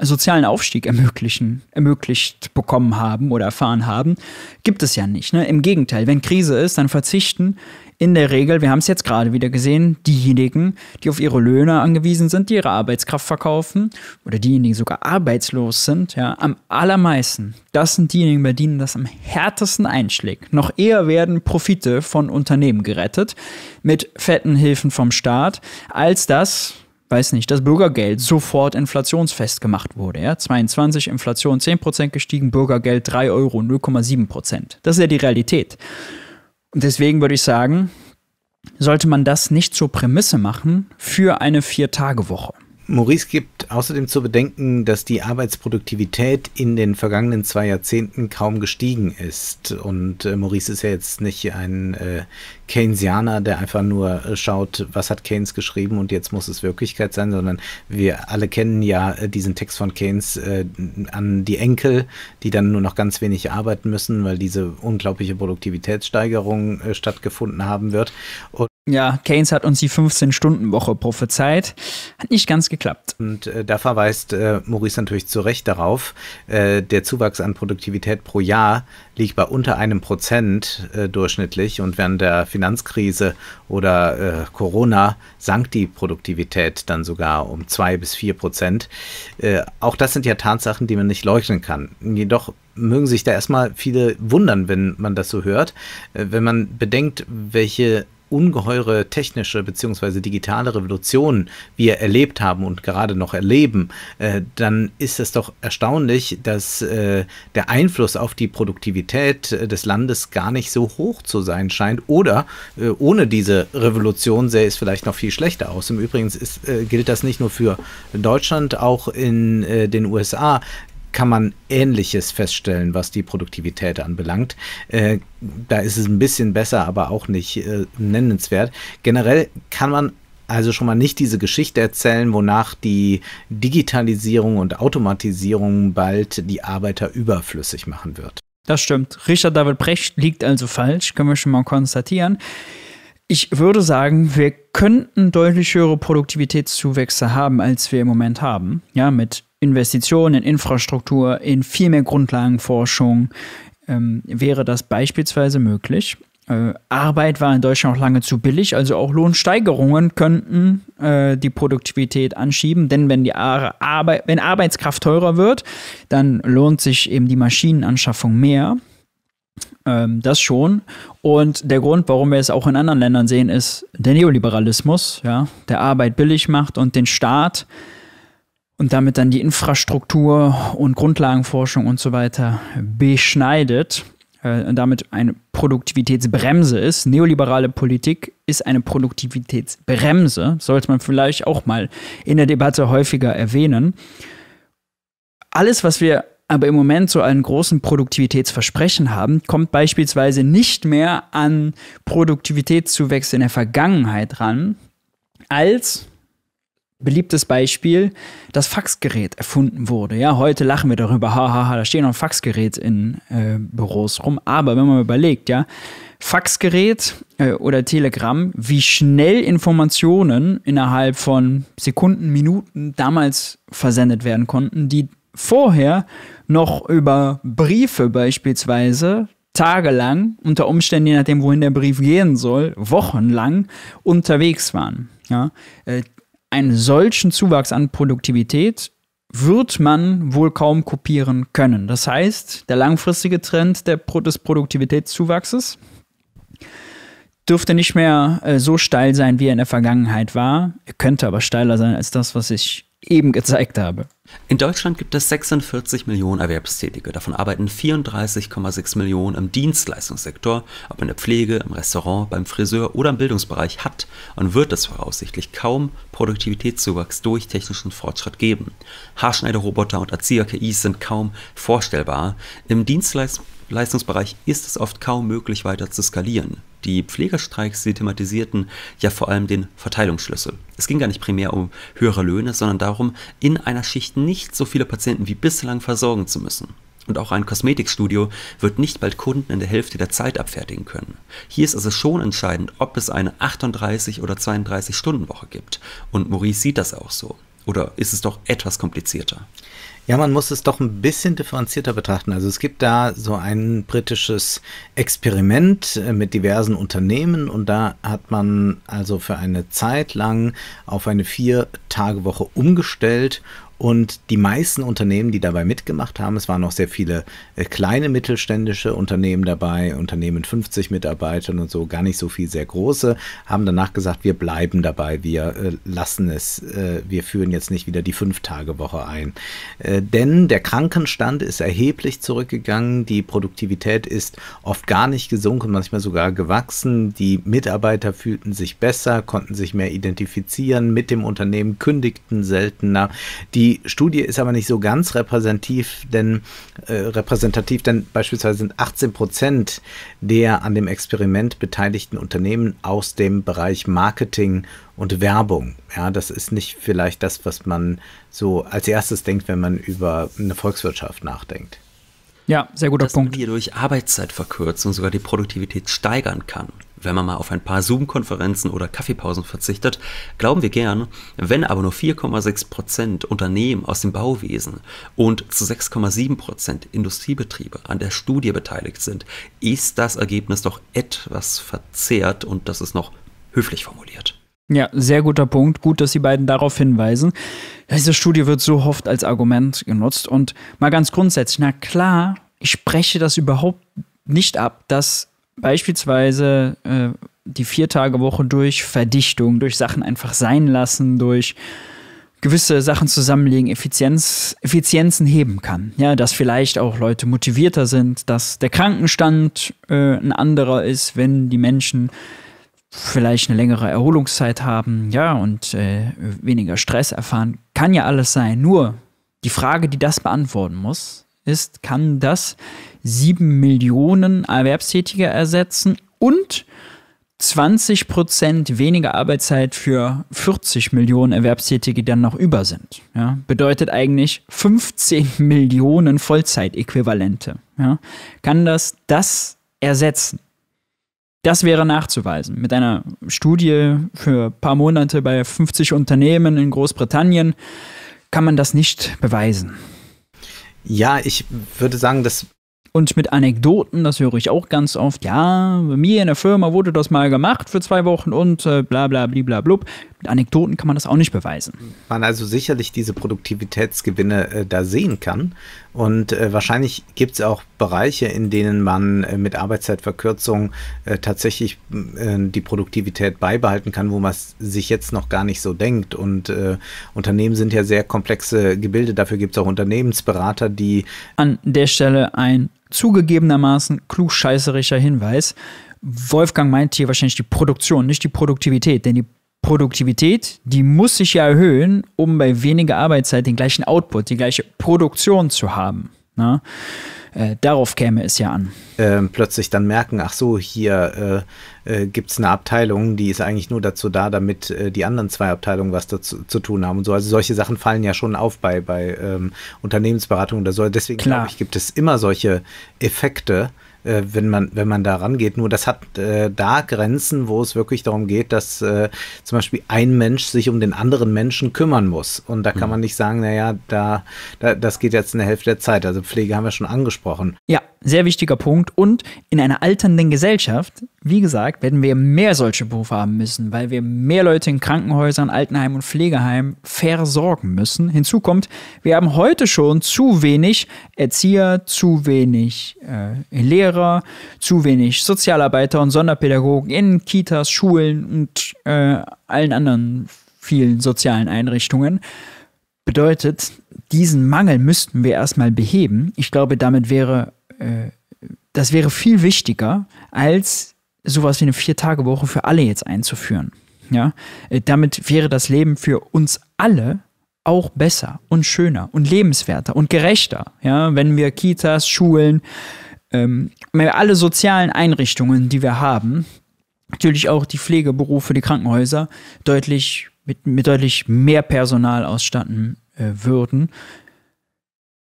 sozialen Aufstieg ermöglichen, ermöglicht bekommen haben oder erfahren haben, gibt es ja nicht. Ne? Im Gegenteil, wenn Krise ist, dann verzichten in der Regel, wir haben es jetzt gerade wieder gesehen, diejenigen, die auf ihre Löhne angewiesen sind, die ihre Arbeitskraft verkaufen oder diejenigen, die sogar arbeitslos sind, ja, am allermeisten. Das sind diejenigen, bei denen das am härtesten einschlägt. Noch eher werden Profite von Unternehmen gerettet mit fetten Hilfen vom Staat, als das, weiß nicht, das Bürgergeld sofort inflationsfest gemacht wurde. Ja? 22 Inflation 10% gestiegen, Bürgergeld 3 Euro 0,7%. Das ist ja die Realität. Und deswegen würde ich sagen, sollte man das nicht zur Prämisse machen für eine Vier-Tage-Woche. Maurice gibt außerdem zu bedenken, dass die Arbeitsproduktivität in den vergangenen zwei Jahrzehnten kaum gestiegen ist. Und äh, Maurice ist ja jetzt nicht ein äh, Keynesianer, der einfach nur äh, schaut, was hat Keynes geschrieben und jetzt muss es Wirklichkeit sein, sondern wir alle kennen ja äh, diesen Text von Keynes äh, an die Enkel, die dann nur noch ganz wenig arbeiten müssen, weil diese unglaubliche Produktivitätssteigerung äh, stattgefunden haben wird. Und ja, Keynes hat uns die 15-Stunden-Woche prophezeit. Hat nicht ganz geklappt. Und äh, da verweist äh, Maurice natürlich zu Recht darauf, äh, der Zuwachs an Produktivität pro Jahr liegt bei unter einem Prozent äh, durchschnittlich. Und während der Finanzkrise oder äh, Corona sank die Produktivität dann sogar um zwei bis vier Prozent. Äh, auch das sind ja Tatsachen, die man nicht leugnen kann. Jedoch mögen sich da erstmal viele wundern, wenn man das so hört. Wenn man bedenkt, welche ungeheure technische bzw. digitale Revolution wir erlebt haben und gerade noch erleben, äh, dann ist es doch erstaunlich, dass äh, der Einfluss auf die Produktivität äh, des Landes gar nicht so hoch zu sein scheint. Oder äh, ohne diese Revolution sähe es vielleicht noch viel schlechter aus. Im Übrigen ist, äh, gilt das nicht nur für Deutschland, auch in äh, den USA kann man Ähnliches feststellen, was die Produktivität anbelangt. Äh, da ist es ein bisschen besser, aber auch nicht äh, nennenswert. Generell kann man also schon mal nicht diese Geschichte erzählen, wonach die Digitalisierung und Automatisierung bald die Arbeiter überflüssig machen wird. Das stimmt. Richard David Brecht liegt also falsch, können wir schon mal konstatieren. Ich würde sagen, wir könnten deutlich höhere Produktivitätszuwächse haben, als wir im Moment haben. Ja, mit Investitionen in Infrastruktur, in viel mehr Grundlagenforschung ähm, wäre das beispielsweise möglich. Äh, Arbeit war in Deutschland auch lange zu billig, also auch Lohnsteigerungen könnten äh, die Produktivität anschieben, denn wenn, die Ar wenn Arbeitskraft teurer wird, dann lohnt sich eben die Maschinenanschaffung mehr. Ähm, das schon. Und der Grund, warum wir es auch in anderen Ländern sehen, ist der Neoliberalismus, ja, der Arbeit billig macht und den Staat äh, und damit dann die Infrastruktur und Grundlagenforschung und so weiter beschneidet äh, damit eine Produktivitätsbremse ist. Neoliberale Politik ist eine Produktivitätsbremse, sollte man vielleicht auch mal in der Debatte häufiger erwähnen. Alles, was wir aber im Moment so einen großen Produktivitätsversprechen haben, kommt beispielsweise nicht mehr an Produktivitätszuwächse in der Vergangenheit ran, als beliebtes Beispiel, das Faxgerät erfunden wurde. Ja, heute lachen wir darüber, hahaha, ha, da steht noch ein Faxgerät in äh, Büros rum. Aber wenn man überlegt, ja, Faxgerät äh, oder Telegramm, wie schnell Informationen innerhalb von Sekunden, Minuten damals versendet werden konnten, die vorher noch über Briefe beispielsweise tagelang, unter Umständen, je nachdem, wohin der Brief gehen soll, wochenlang unterwegs waren. Ja? Äh, einen solchen Zuwachs an Produktivität wird man wohl kaum kopieren können. Das heißt, der langfristige Trend der, des Produktivitätszuwachses dürfte nicht mehr äh, so steil sein, wie er in der Vergangenheit war. Er könnte aber steiler sein als das, was ich eben gezeigt habe. In Deutschland gibt es 46 Millionen Erwerbstätige, davon arbeiten 34,6 Millionen im Dienstleistungssektor, ob in der Pflege, im Restaurant, beim Friseur oder im Bildungsbereich hat und wird es voraussichtlich kaum Produktivitätszuwachs durch technischen Fortschritt geben. Haarschneiderroboter und Erzieher-KIs sind kaum vorstellbar. Im Dienstleistungssektor Leistungsbereich ist es oft kaum möglich, weiter zu skalieren. Die Pflegestreiks, die thematisierten ja vor allem den Verteilungsschlüssel. Es ging gar nicht primär um höhere Löhne, sondern darum, in einer Schicht nicht so viele Patienten wie bislang versorgen zu müssen. Und auch ein Kosmetikstudio wird nicht bald Kunden in der Hälfte der Zeit abfertigen können. Hier ist also schon entscheidend, ob es eine 38 oder 32 Stunden Woche gibt. Und Maurice sieht das auch so. Oder ist es doch etwas komplizierter? Ja, man muss es doch ein bisschen differenzierter betrachten. Also es gibt da so ein britisches Experiment äh, mit diversen Unternehmen und da hat man also für eine Zeit lang auf eine Vier-Tage-Woche umgestellt und die meisten Unternehmen, die dabei mitgemacht haben, es waren noch sehr viele äh, kleine mittelständische Unternehmen dabei, Unternehmen 50 Mitarbeitern und so, gar nicht so viel sehr große, haben danach gesagt, wir bleiben dabei, wir äh, lassen es, äh, wir führen jetzt nicht wieder die Fünf-Tage-Woche ein. denn der Krankenstand ist erheblich zurückgegangen, die Produktivität ist oft gar nicht gesunken, manchmal sogar gewachsen, die Mitarbeiter fühlten sich besser, konnten sich mehr identifizieren mit dem Unternehmen, kündigten seltener, die die Studie ist aber nicht so ganz repräsentativ, denn, äh, repräsentativ, denn beispielsweise sind 18 Prozent der an dem Experiment beteiligten Unternehmen aus dem Bereich Marketing und Werbung. Ja, das ist nicht vielleicht das, was man so als erstes denkt, wenn man über eine Volkswirtschaft nachdenkt. Ja, sehr guter dass Punkt. Dass man hier durch Arbeitszeitverkürzung sogar die Produktivität steigern kann wenn man mal auf ein paar Zoom-Konferenzen oder Kaffeepausen verzichtet, glauben wir gern, wenn aber nur 4,6% Prozent Unternehmen aus dem Bauwesen und zu 6,7% Prozent Industriebetriebe an der Studie beteiligt sind, ist das Ergebnis doch etwas verzerrt und das ist noch höflich formuliert. Ja, sehr guter Punkt. Gut, dass Sie beiden darauf hinweisen. Diese Studie wird so oft als Argument genutzt. Und mal ganz grundsätzlich, na klar, ich spreche das überhaupt nicht ab, dass beispielsweise äh, die Vier-Tage-Woche durch Verdichtung, durch Sachen einfach sein lassen, durch gewisse Sachen zusammenlegen, Effizienz, Effizienzen heben kann. Ja, dass vielleicht auch Leute motivierter sind, dass der Krankenstand äh, ein anderer ist, wenn die Menschen vielleicht eine längere Erholungszeit haben, ja, und äh, weniger Stress erfahren. Kann ja alles sein. Nur die Frage, die das beantworten muss, ist, kann das sieben Millionen Erwerbstätige ersetzen und 20 Prozent weniger Arbeitszeit für 40 Millionen Erwerbstätige, die dann noch über sind. Ja, bedeutet eigentlich 15 Millionen Vollzeitäquivalente. Ja, kann das das ersetzen? Das wäre nachzuweisen. Mit einer Studie für ein paar Monate bei 50 Unternehmen in Großbritannien kann man das nicht beweisen. Ja, ich würde sagen, dass und mit Anekdoten, das höre ich auch ganz oft. Ja, bei mir in der Firma wurde das mal gemacht für zwei Wochen und äh, bla bla bla blub mit Anekdoten kann man das auch nicht beweisen. Man also sicherlich diese Produktivitätsgewinne äh, da sehen kann. Und äh, wahrscheinlich gibt es auch Bereiche, in denen man äh, mit Arbeitszeitverkürzung äh, tatsächlich äh, die Produktivität beibehalten kann, wo man sich jetzt noch gar nicht so denkt. Und äh, Unternehmen sind ja sehr komplexe Gebilde. Dafür gibt es auch Unternehmensberater, die. An der Stelle ein zugegebenermaßen klugscheißerischer Hinweis. Wolfgang meint hier wahrscheinlich die Produktion, nicht die Produktivität, denn die Produktivität, die muss sich ja erhöhen, um bei weniger Arbeitszeit den gleichen Output, die gleiche Produktion zu haben. Ne? Äh, darauf käme es ja an. Ähm, plötzlich dann merken, ach so, hier äh, äh, gibt es eine Abteilung, die ist eigentlich nur dazu da, damit äh, die anderen zwei Abteilungen was dazu zu tun haben und so. Also solche Sachen fallen ja schon auf bei, bei ähm, Unternehmensberatung oder so. Deswegen glaube ich, gibt es immer solche Effekte äh, wenn man, wenn man da rangeht. Nur das hat äh, da Grenzen, wo es wirklich darum geht, dass äh, zum Beispiel ein Mensch sich um den anderen Menschen kümmern muss. Und da kann mhm. man nicht sagen, naja, da, da, das geht jetzt eine Hälfte der Zeit. Also Pflege haben wir schon angesprochen. Ja, sehr wichtiger Punkt. Und in einer alternden Gesellschaft, wie gesagt, werden wir mehr solche Berufe haben müssen, weil wir mehr Leute in Krankenhäusern, Altenheimen und Pflegeheimen versorgen müssen. Hinzu kommt, wir haben heute schon zu wenig Erzieher, zu wenig äh, Lehrer, Lehrer, zu wenig Sozialarbeiter und Sonderpädagogen in Kitas, Schulen und äh, allen anderen vielen sozialen Einrichtungen. Bedeutet, diesen Mangel müssten wir erstmal beheben. Ich glaube, damit wäre, äh, das wäre viel wichtiger, als sowas wie eine Vier-Tage-Woche für alle jetzt einzuführen. Ja? Äh, damit wäre das Leben für uns alle auch besser und schöner und lebenswerter und gerechter, ja, wenn wir Kitas, Schulen, ähm, alle sozialen Einrichtungen, die wir haben, natürlich auch die Pflegeberufe, die Krankenhäuser, deutlich mit, mit deutlich mehr Personal ausstatten äh, würden.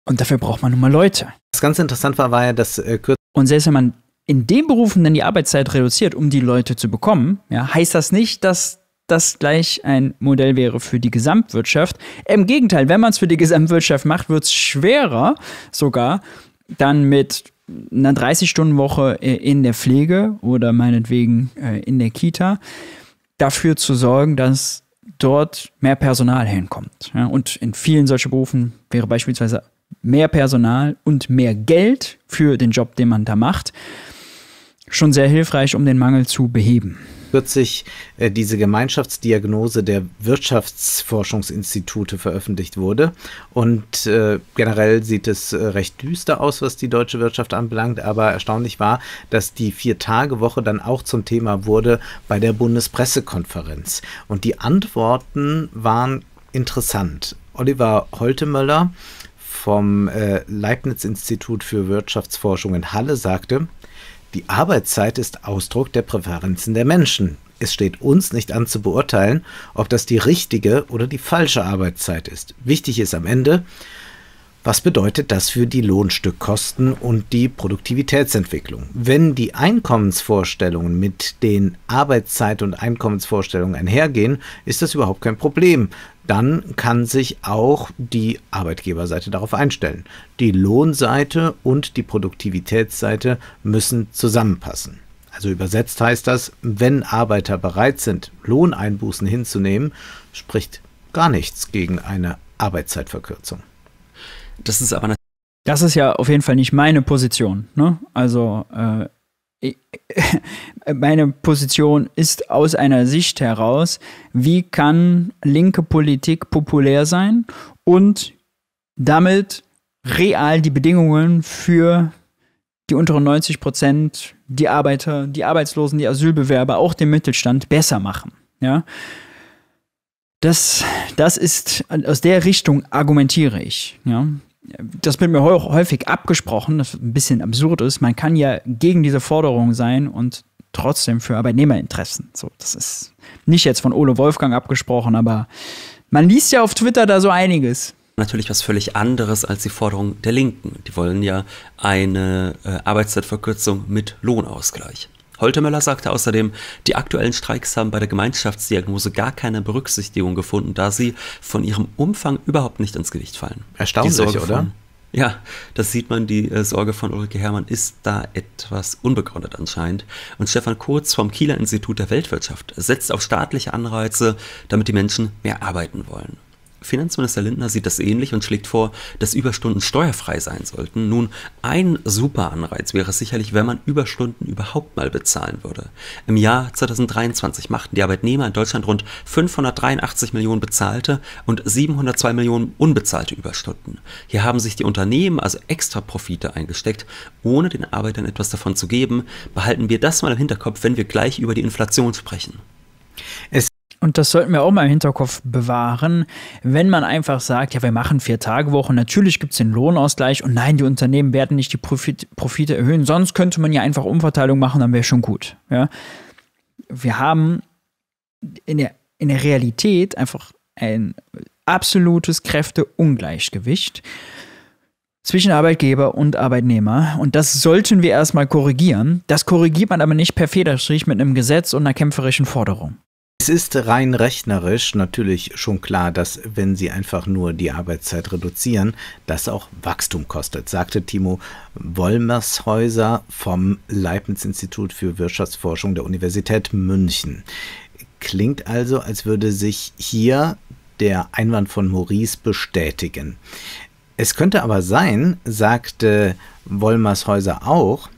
Und dafür braucht man nun mal Leute. Was ganz interessant war, war ja, dass äh, Und selbst wenn man in den Berufen dann die Arbeitszeit reduziert, um die Leute zu bekommen, ja, heißt das nicht, dass das gleich ein Modell wäre für die Gesamtwirtschaft. Im Gegenteil, wenn man es für die Gesamtwirtschaft macht, wird es schwerer sogar, dann mit einer 30-Stunden-Woche äh, in der Pflege oder meinetwegen äh, in der Kita dafür zu sorgen, dass dort mehr Personal hinkommt. und in vielen solchen Berufen wäre beispielsweise mehr Personal und mehr Geld für den Job, den man da macht, schon sehr hilfreich, um den Mangel zu beheben. 1940 äh, diese Gemeinschaftsdiagnose der Wirtschaftsforschungsinstitute veröffentlicht wurde. Und äh, generell sieht es äh, recht düster aus, was die deutsche Wirtschaft anbelangt. Aber erstaunlich war, dass die Vier-Tage-Woche dann auch zum Thema wurde bei der Bundespressekonferenz. Und die Antworten waren interessant. Oliver Holtemöller vom äh, Leibniz-Institut für Wirtschaftsforschung in Halle sagte, die Arbeitszeit ist Ausdruck der Präferenzen der Menschen. Es steht uns nicht an zu beurteilen, ob das die richtige oder die falsche Arbeitszeit ist. Wichtig ist am Ende, was bedeutet das für die Lohnstückkosten und die Produktivitätsentwicklung? Wenn die Einkommensvorstellungen mit den Arbeitszeit- und Einkommensvorstellungen einhergehen, ist das überhaupt kein Problem dann kann sich auch die Arbeitgeberseite darauf einstellen. Die Lohnseite und die Produktivitätsseite müssen zusammenpassen. Also übersetzt heißt das, wenn Arbeiter bereit sind, Lohneinbußen hinzunehmen, spricht gar nichts gegen eine Arbeitszeitverkürzung. Das ist aber das ist ja auf jeden Fall nicht meine Position. Ne? Also äh, meine Position ist aus einer Sicht heraus, wie kann linke Politik populär sein und damit real die Bedingungen für die unteren 90 Prozent, die Arbeiter, die Arbeitslosen, die Asylbewerber, auch den Mittelstand besser machen. Ja? Das, das ist, aus der Richtung argumentiere ich. Ja? das wird mir häufig abgesprochen, das ein bisschen absurd ist. Man kann ja gegen diese Forderung sein und trotzdem für Arbeitnehmerinteressen. So, das ist nicht jetzt von Ole Wolfgang abgesprochen, aber man liest ja auf Twitter da so einiges. Natürlich was völlig anderes als die Forderung der Linken. Die wollen ja eine äh, Arbeitszeitverkürzung mit Lohnausgleich. Holtemöller sagte außerdem, die aktuellen Streiks haben bei der Gemeinschaftsdiagnose gar keine Berücksichtigung gefunden, da sie von ihrem Umfang überhaupt nicht ins Gewicht fallen. Erstaunlich, oder? Von, ja, das sieht man, die äh, Sorge von Ulrike Herrmann ist da etwas unbegründet anscheinend. Und Stefan Kurz vom Kieler Institut der Weltwirtschaft setzt auf staatliche Anreize, damit die Menschen mehr arbeiten wollen. Finanzminister Lindner sieht das ähnlich und schlägt vor, dass Überstunden steuerfrei sein sollten. Nun, ein super Anreiz wäre es sicherlich, wenn man Überstunden überhaupt mal bezahlen würde. Im Jahr 2023 machten die Arbeitnehmer in Deutschland rund 583 Millionen bezahlte und 702 Millionen unbezahlte Überstunden. Hier haben sich die Unternehmen also extra Profite eingesteckt, ohne den Arbeitern etwas davon zu geben. Behalten wir das mal im Hinterkopf, wenn wir gleich über die Inflation sprechen. Es und das sollten wir auch mal im Hinterkopf bewahren, wenn man einfach sagt, ja, wir machen vier Tage Woche, natürlich gibt es den Lohnausgleich und nein, die Unternehmen werden nicht die Profit, Profite erhöhen, sonst könnte man ja einfach Umverteilung machen, dann wäre schon gut. Ja? Wir haben in der, in der Realität einfach ein absolutes Kräfteungleichgewicht zwischen Arbeitgeber und Arbeitnehmer. Und das sollten wir erstmal korrigieren. Das korrigiert man aber nicht per Federstrich mit einem Gesetz und einer kämpferischen Forderung. Es ist rein rechnerisch natürlich schon klar, dass wenn Sie einfach nur die Arbeitszeit reduzieren, das auch Wachstum kostet, sagte Timo Wollmershäuser vom Leibniz-Institut für Wirtschaftsforschung der Universität München. Klingt also, als würde sich hier der Einwand von Maurice bestätigen. Es könnte aber sein, sagte Wollmershäuser auch,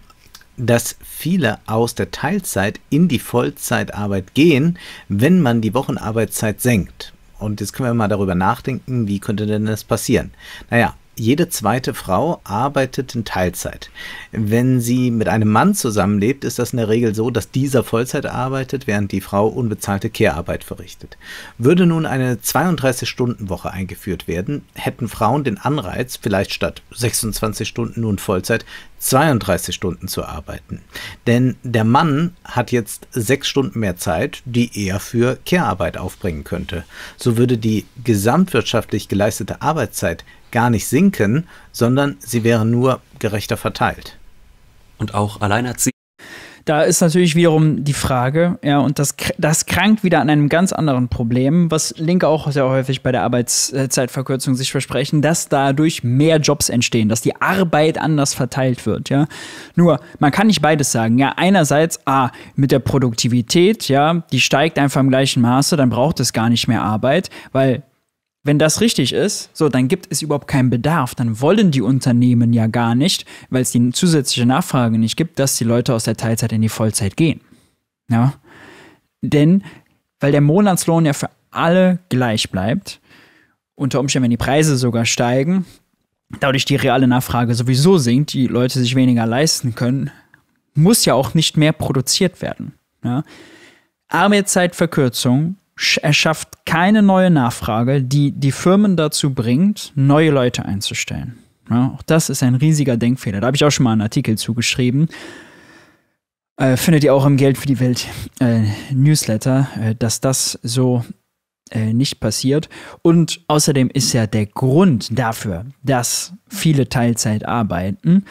dass viele aus der Teilzeit in die Vollzeitarbeit gehen, wenn man die Wochenarbeitszeit senkt. Und jetzt können wir mal darüber nachdenken, wie könnte denn das passieren? Naja, jede zweite Frau arbeitet in Teilzeit. Wenn sie mit einem Mann zusammenlebt, ist das in der Regel so, dass dieser Vollzeit arbeitet, während die Frau unbezahlte Kehrarbeit verrichtet. Würde nun eine 32-Stunden-Woche eingeführt werden, hätten Frauen den Anreiz, vielleicht statt 26 Stunden nun Vollzeit 32 Stunden zu arbeiten. Denn der Mann hat jetzt sechs Stunden mehr Zeit, die er für Kehrarbeit aufbringen könnte. So würde die gesamtwirtschaftlich geleistete Arbeitszeit gar nicht sinken, sondern sie wären nur gerechter verteilt. Und auch alleinerziehend. Da ist natürlich wiederum die Frage, ja, und das, das krankt wieder an einem ganz anderen Problem, was Linke auch sehr häufig bei der Arbeitszeitverkürzung sich versprechen, dass dadurch mehr Jobs entstehen, dass die Arbeit anders verteilt wird, ja. Nur, man kann nicht beides sagen, ja. Einerseits, ah, mit der Produktivität, ja, die steigt einfach im gleichen Maße, dann braucht es gar nicht mehr Arbeit, weil wenn das richtig ist, so, dann gibt es überhaupt keinen Bedarf. Dann wollen die Unternehmen ja gar nicht, weil es die zusätzliche Nachfrage nicht gibt, dass die Leute aus der Teilzeit in die Vollzeit gehen. Ja? Denn, weil der Monatslohn ja für alle gleich bleibt, unter Umständen, wenn die Preise sogar steigen, dadurch die reale Nachfrage sowieso sinkt, die Leute sich weniger leisten können, muss ja auch nicht mehr produziert werden. Ja? Arbeitszeitverkürzung er schafft keine neue Nachfrage, die die Firmen dazu bringt, neue Leute einzustellen. Ja, auch das ist ein riesiger Denkfehler. Da habe ich auch schon mal einen Artikel zugeschrieben. Äh, findet ihr auch im Geld für die Welt äh, Newsletter, äh, dass das so äh, nicht passiert. Und außerdem ist ja der Grund dafür, dass viele Teilzeit arbeiten,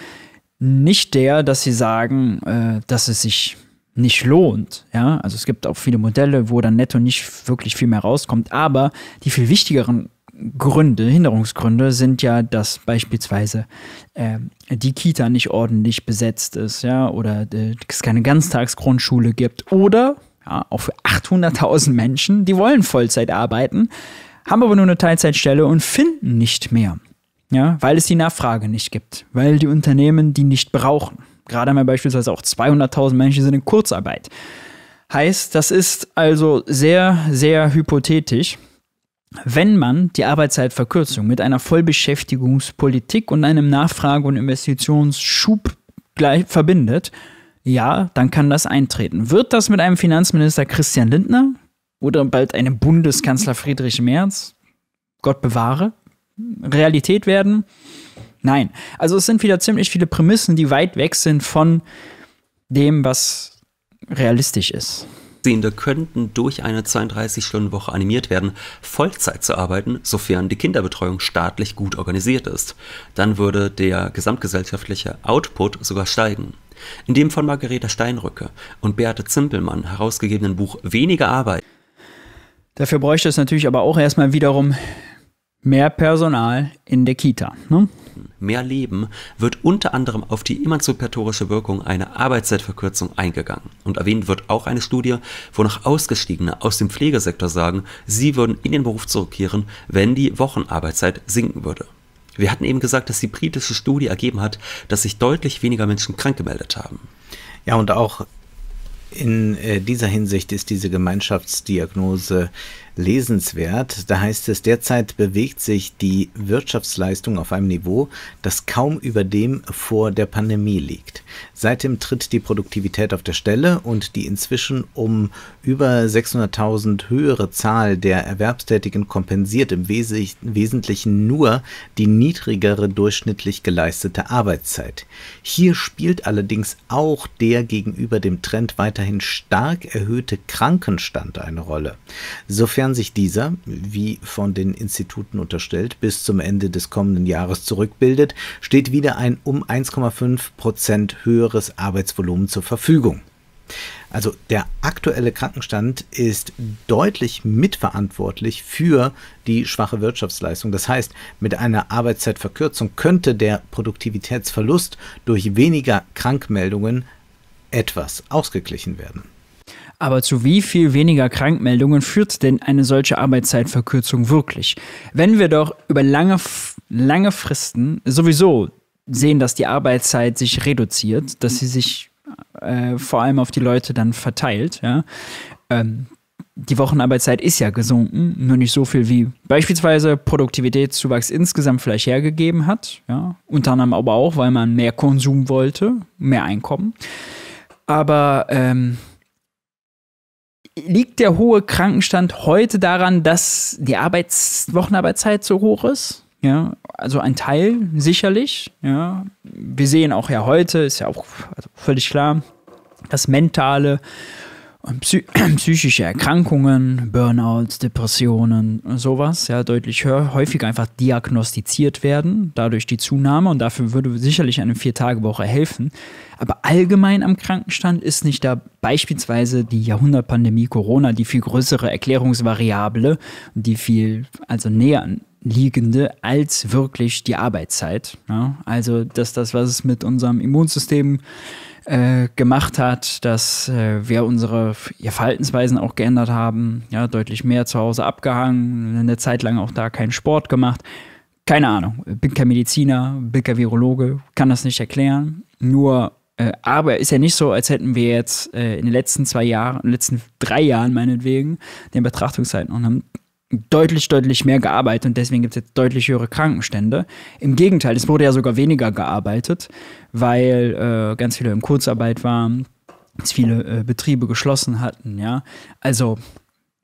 nicht der, dass sie sagen, äh, dass es sich nicht lohnt. Ja? Also es gibt auch viele Modelle, wo dann netto nicht wirklich viel mehr rauskommt. Aber die viel wichtigeren Gründe, Hinderungsgründe sind ja, dass beispielsweise äh, die Kita nicht ordentlich besetzt ist, ja, oder äh, es keine Ganztagsgrundschule gibt, oder ja, auch für 800.000 Menschen, die wollen Vollzeit arbeiten, haben aber nur eine Teilzeitstelle und finden nicht mehr, ja, weil es die Nachfrage nicht gibt, weil die Unternehmen die nicht brauchen. Gerade haben wir beispielsweise auch 200.000 Menschen sind in Kurzarbeit. Heißt, das ist also sehr, sehr hypothetisch. Wenn man die Arbeitszeitverkürzung mit einer Vollbeschäftigungspolitik und einem Nachfrage- und Investitionsschub gleich verbindet, ja, dann kann das eintreten. Wird das mit einem Finanzminister Christian Lindner oder bald einem Bundeskanzler Friedrich Merz, Gott bewahre, Realität werden? Nein. Also es sind wieder ziemlich viele Prämissen, die weit weg sind von dem, was realistisch ist. Sehende könnten durch eine 32-Stunden-Woche animiert werden, Vollzeit zu arbeiten, sofern die Kinderbetreuung staatlich gut organisiert ist. Dann würde der gesamtgesellschaftliche Output sogar steigen. In dem von Margareta Steinrücke und Beate Zimpelmann herausgegebenen Buch Weniger Arbeit. Dafür bräuchte es natürlich aber auch erstmal wiederum mehr Personal in der Kita. Ne? Mehr Leben wird unter anderem auf die emanzipatorische Wirkung einer Arbeitszeitverkürzung eingegangen. Und erwähnt wird auch eine Studie, wonach Ausgestiegene aus dem Pflegesektor sagen, sie würden in den Beruf zurückkehren, wenn die Wochenarbeitszeit sinken würde. Wir hatten eben gesagt, dass die britische Studie ergeben hat, dass sich deutlich weniger Menschen krank gemeldet haben. Ja, und auch in äh, dieser Hinsicht ist diese Gemeinschaftsdiagnose lesenswert. Da heißt es, derzeit bewegt sich die Wirtschaftsleistung auf einem Niveau, das kaum über dem vor der Pandemie liegt. Seitdem tritt die Produktivität auf der Stelle und die inzwischen um über 600.000 höhere Zahl der Erwerbstätigen kompensiert im Wesentlichen nur die niedrigere durchschnittlich geleistete Arbeitszeit. Hier spielt allerdings auch der gegenüber dem Trend weiterhin stark erhöhte Krankenstand eine Rolle. Sofern Sofern sich dieser, wie von den Instituten unterstellt, bis zum Ende des kommenden Jahres zurückbildet, steht wieder ein um 1,5 Prozent höheres Arbeitsvolumen zur Verfügung. Also der aktuelle Krankenstand ist deutlich mitverantwortlich für die schwache Wirtschaftsleistung. Das heißt, mit einer Arbeitszeitverkürzung könnte der Produktivitätsverlust durch weniger Krankmeldungen etwas ausgeglichen werden. Aber zu wie viel weniger Krankmeldungen führt denn eine solche Arbeitszeitverkürzung wirklich? Wenn wir doch über lange, lange Fristen sowieso sehen, dass die Arbeitszeit sich reduziert, dass sie sich äh, vor allem auf die Leute dann verteilt, ja, ähm, die Wochenarbeitszeit ist ja gesunken, nur nicht so viel wie beispielsweise Produktivitätszuwachs insgesamt vielleicht hergegeben hat. Ja? Unter anderem aber auch, weil man mehr Konsum wollte, mehr Einkommen. Aber ähm, liegt der hohe Krankenstand heute daran, dass die Arbeits Wochenarbeitszeit so hoch ist? Ja, also ein Teil sicherlich. Ja, wir sehen auch ja heute, ist ja auch also völlig klar, das mentale ähm, psy psychische Erkrankungen, Burnouts, Depressionen, sowas, ja, deutlich höher, häufig einfach diagnostiziert werden, dadurch die Zunahme und dafür würde sicherlich eine Vier-Tage-Woche helfen. Aber allgemein am Krankenstand ist nicht da beispielsweise die Jahrhundertpandemie Corona die viel größere Erklärungsvariable, die viel, also näher liegende als wirklich die Arbeitszeit. Ja? Ne? Also, dass das, was es mit unserem Immunsystem äh, gemacht hat, dass äh, wir unsere ja, Verhaltensweisen auch geändert haben, ja, deutlich mehr zu Hause abgehangen, eine Zeit lang auch da keinen Sport gemacht. Keine Ahnung, bin kein Mediziner, bin kein Virologe, kann das nicht erklären. Nur äh, aber ist ja nicht so, als hätten wir jetzt äh, in den letzten zwei Jahren, in den letzten drei Jahren meinetwegen, den Betrachtungszeiten und haben deutlich, deutlich mehr gearbeitet und deswegen gibt es jetzt deutlich höhere Krankenstände. Im Gegenteil, es wurde ja sogar weniger gearbeitet, weil äh, ganz viele in Kurzarbeit waren, ganz viele äh, Betriebe geschlossen hatten, ja. Also,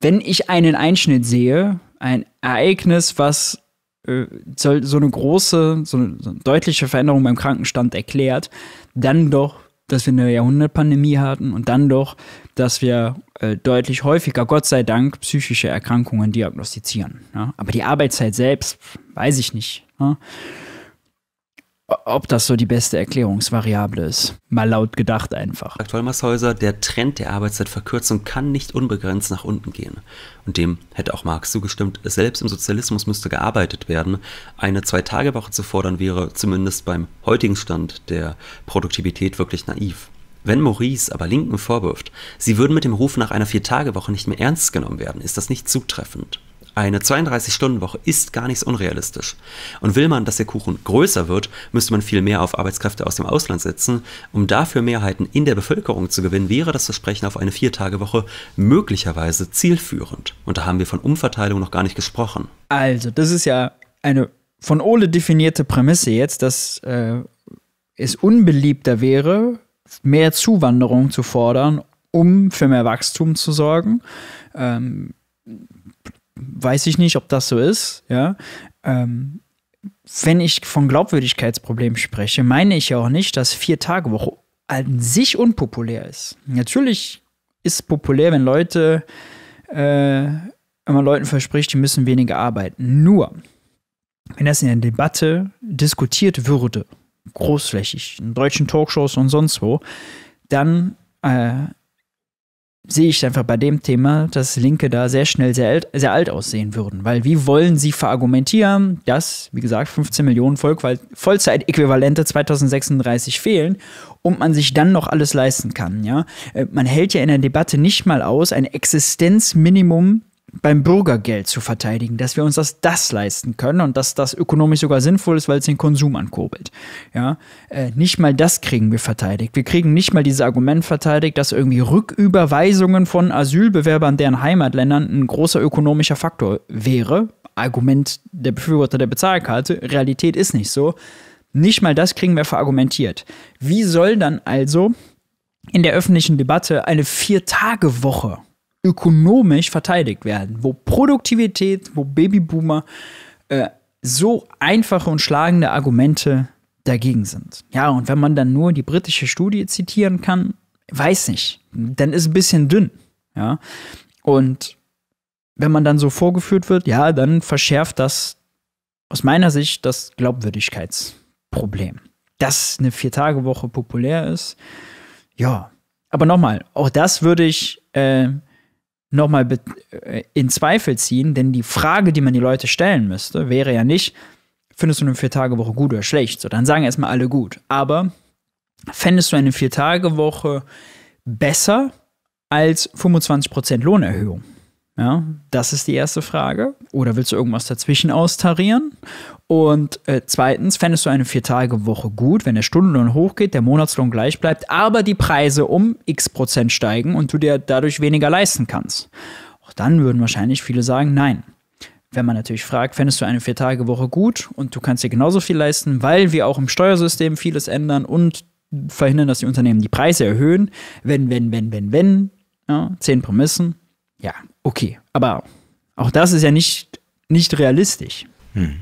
wenn ich einen Einschnitt sehe, ein Ereignis, was äh, so, so eine große, so eine, so eine deutliche Veränderung beim Krankenstand erklärt, dann doch dass wir eine Jahrhundertpandemie hatten und dann doch, dass wir äh, deutlich häufiger, Gott sei Dank, psychische Erkrankungen diagnostizieren. Ja? Ne? Aber die Arbeitszeit selbst, weiß ich nicht. Ja? Ne? ob das so die beste Erklärungsvariable ist. Mal laut gedacht einfach. Sagt Holmershäuser, der Trend der Arbeitszeitverkürzung kann nicht unbegrenzt nach unten gehen. Und dem hätte auch Marx zugestimmt, selbst im Sozialismus müsste gearbeitet werden. Eine Zwei-Tage-Woche zu fordern wäre zumindest beim heutigen Stand der Produktivität wirklich naiv. Wenn Maurice aber Linken vorwirft, sie würden mit dem Ruf nach einer Vier-Tage-Woche nicht mehr ernst genommen werden, ist das nicht zutreffend. Eine 32-Stunden-Woche ist gar nichts unrealistisch. Und will man, dass der Kuchen größer wird, müsste man viel mehr auf Arbeitskräfte aus dem Ausland setzen. Um dafür Mehrheiten in der Bevölkerung zu gewinnen, wäre das Versprechen auf eine Viertagewoche möglicherweise zielführend. Und da haben wir von Umverteilung noch gar nicht gesprochen. Also, das ist ja eine von Ole definierte Prämisse jetzt, dass äh, es unbeliebter wäre, mehr Zuwanderung zu fordern, um für mehr Wachstum zu sorgen. Ähm, weiß ich nicht, ob das so ist, ja. Ähm, wenn ich von Glaubwürdigkeitsproblemen spreche, meine ich ja auch nicht, dass Vier-Tage-Woche an sich unpopulär ist. Natürlich ist es populär, wenn Leute, äh, wenn man Leuten verspricht, die müssen weniger arbeiten. Nur, wenn das in der Debatte diskutiert würde, großflächig, in deutschen Talkshows und sonst wo, dann äh, sehe ich einfach bei dem Thema, dass Linke da sehr schnell sehr alt, sehr alt aussehen würden. Weil wie wollen sie verargumentieren, dass, wie gesagt, 15 Millionen Voll Vollzeitäquivalente 2036 fehlen und man sich dann noch alles leisten kann. Ja? Äh, man hält ja in der Debatte nicht mal aus, ein Existenzminimum beim Bürgergeld zu verteidigen, dass wir uns das, das leisten können und dass das ökonomisch sogar sinnvoll ist, weil es den Konsum ankurbelt. Ja, äh, nicht mal das kriegen wir verteidigt. Wir kriegen nicht mal dieses Argument verteidigt, dass irgendwie Rücküberweisungen von Asylbewerbern deren Heimatländern ein großer ökonomischer Faktor wäre. Argument der Befürworter der Bezahlkarte. Realität ist nicht so. Nicht mal das kriegen wir verargumentiert. Wie soll dann also in der öffentlichen Debatte eine Vier-Tage-Woche ökonomisch verteidigt werden, wo Produktivität, wo Babyboomer äh, so einfache und schlagende Argumente dagegen sind. Ja, und wenn man dann nur die britische Studie zitieren kann, weiß nicht, dann ist ein bisschen dünn. Ja, und wenn man dann so vorgeführt wird, ja, dann verschärft das aus meiner Sicht das Glaubwürdigkeitsproblem. Dass eine Viertagewoche populär ist, ja. Aber nochmal, auch das würde ich äh, nochmal äh, in Zweifel ziehen, denn die Frage, die man die Leute stellen müsste, wäre ja nicht, findest du eine Vier-Tage-Woche gut oder schlecht? So, dann sagen erstmal alle gut. Aber fändest du eine Vier-Tage-Woche besser als 25% Lohnerhöhung? Ja, das ist die erste Frage. Oder willst du irgendwas dazwischen austarieren? Und äh, zweitens, fändest du eine Viertagewoche gut, wenn der Stundenlohn hochgeht, der Monatslohn gleich bleibt, aber die Preise um x Prozent steigen und du dir dadurch weniger leisten kannst? Auch dann würden wahrscheinlich viele sagen, nein. Wenn man natürlich fragt, fändest du eine Viertagewoche gut und du kannst dir genauso viel leisten, weil wir auch im Steuersystem vieles ändern und verhindern, dass die Unternehmen die Preise erhöhen. Wenn, wenn, wenn, wenn, wenn. Ja, zehn Prämissen. Ja, Okay, aber auch das ist ja nicht, nicht realistisch. Hm.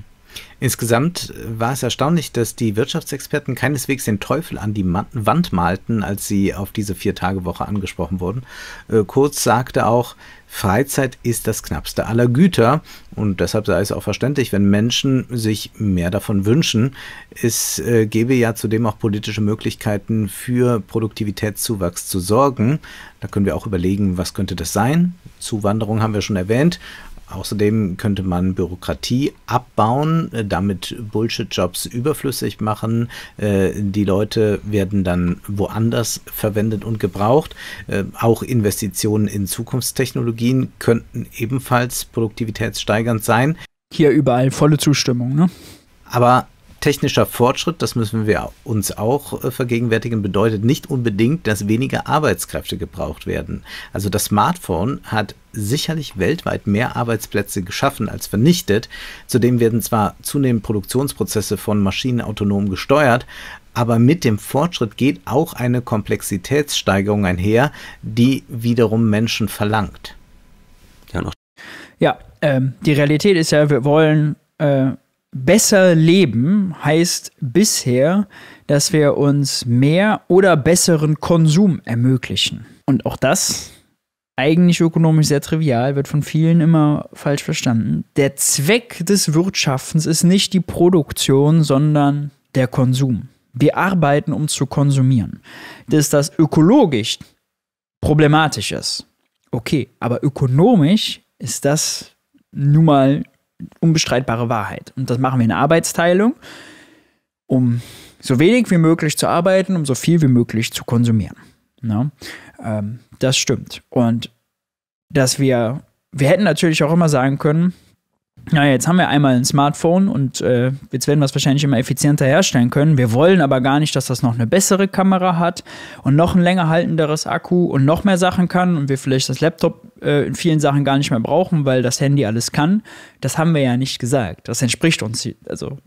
Insgesamt war es erstaunlich, dass die Wirtschaftsexperten keineswegs den Teufel an die Wand malten, als sie auf diese Vier-Tage-Woche angesprochen wurden. Äh, Kurz sagte auch, Freizeit ist das knappste aller Güter und deshalb sei es auch verständlich, wenn Menschen sich mehr davon wünschen. Es äh, gäbe ja zudem auch politische Möglichkeiten für Produktivitätszuwachs zu sorgen. Da können wir auch überlegen, was könnte das sein? Zuwanderung haben wir schon erwähnt. Außerdem könnte man Bürokratie abbauen, äh, damit Bullshit-Jobs überflüssig machen. Äh, die Leute werden dann woanders verwendet und gebraucht. Äh, auch Investitionen in Zukunftstechnologien könnten ebenfalls produktivitätssteigernd sein. Hier überall volle Zustimmung, ne? Aber technischer Fortschritt, das müssen wir uns auch äh, vergegenwärtigen, bedeutet nicht unbedingt, dass weniger Arbeitskräfte gebraucht werden. Also das Smartphone hat sicherlich weltweit mehr Arbeitsplätze geschaffen als vernichtet. Zudem werden zwar zunehmend Produktionsprozesse von Maschinen autonom gesteuert, aber mit dem Fortschritt geht auch eine Komplexitätssteigerung einher, die wiederum Menschen verlangt. Ja, noch. ja ähm, die Realität ist ja, wir wollen äh, Besser leben heißt bisher, dass wir uns mehr oder besseren Konsum ermöglichen. Und auch das, eigentlich ökonomisch sehr trivial, wird von vielen immer falsch verstanden. Der Zweck des Wirtschaftens ist nicht die Produktion, sondern der Konsum. Wir arbeiten, um zu konsumieren. Dass das ökologisch problematisch ist, okay, aber ökonomisch ist das nun mal unbestreitbare Wahrheit. Und das machen wir in einer Arbeitsteilung, um so wenig wie möglich zu arbeiten, um so viel wie möglich zu konsumieren. Ne? Ähm, das stimmt. Und dass wir, wir hätten natürlich auch immer sagen können, naja, jetzt haben wir einmal ein Smartphone und äh, jetzt werden wir es wahrscheinlich immer effizienter herstellen können. Wir wollen aber gar nicht, dass das noch eine bessere Kamera hat und noch ein länger haltenderes Akku und noch mehr Sachen kann und wir vielleicht das Laptop äh, in vielen Sachen gar nicht mehr brauchen, weil das Handy alles kann. Das haben wir ja nicht gesagt. Das entspricht uns. Also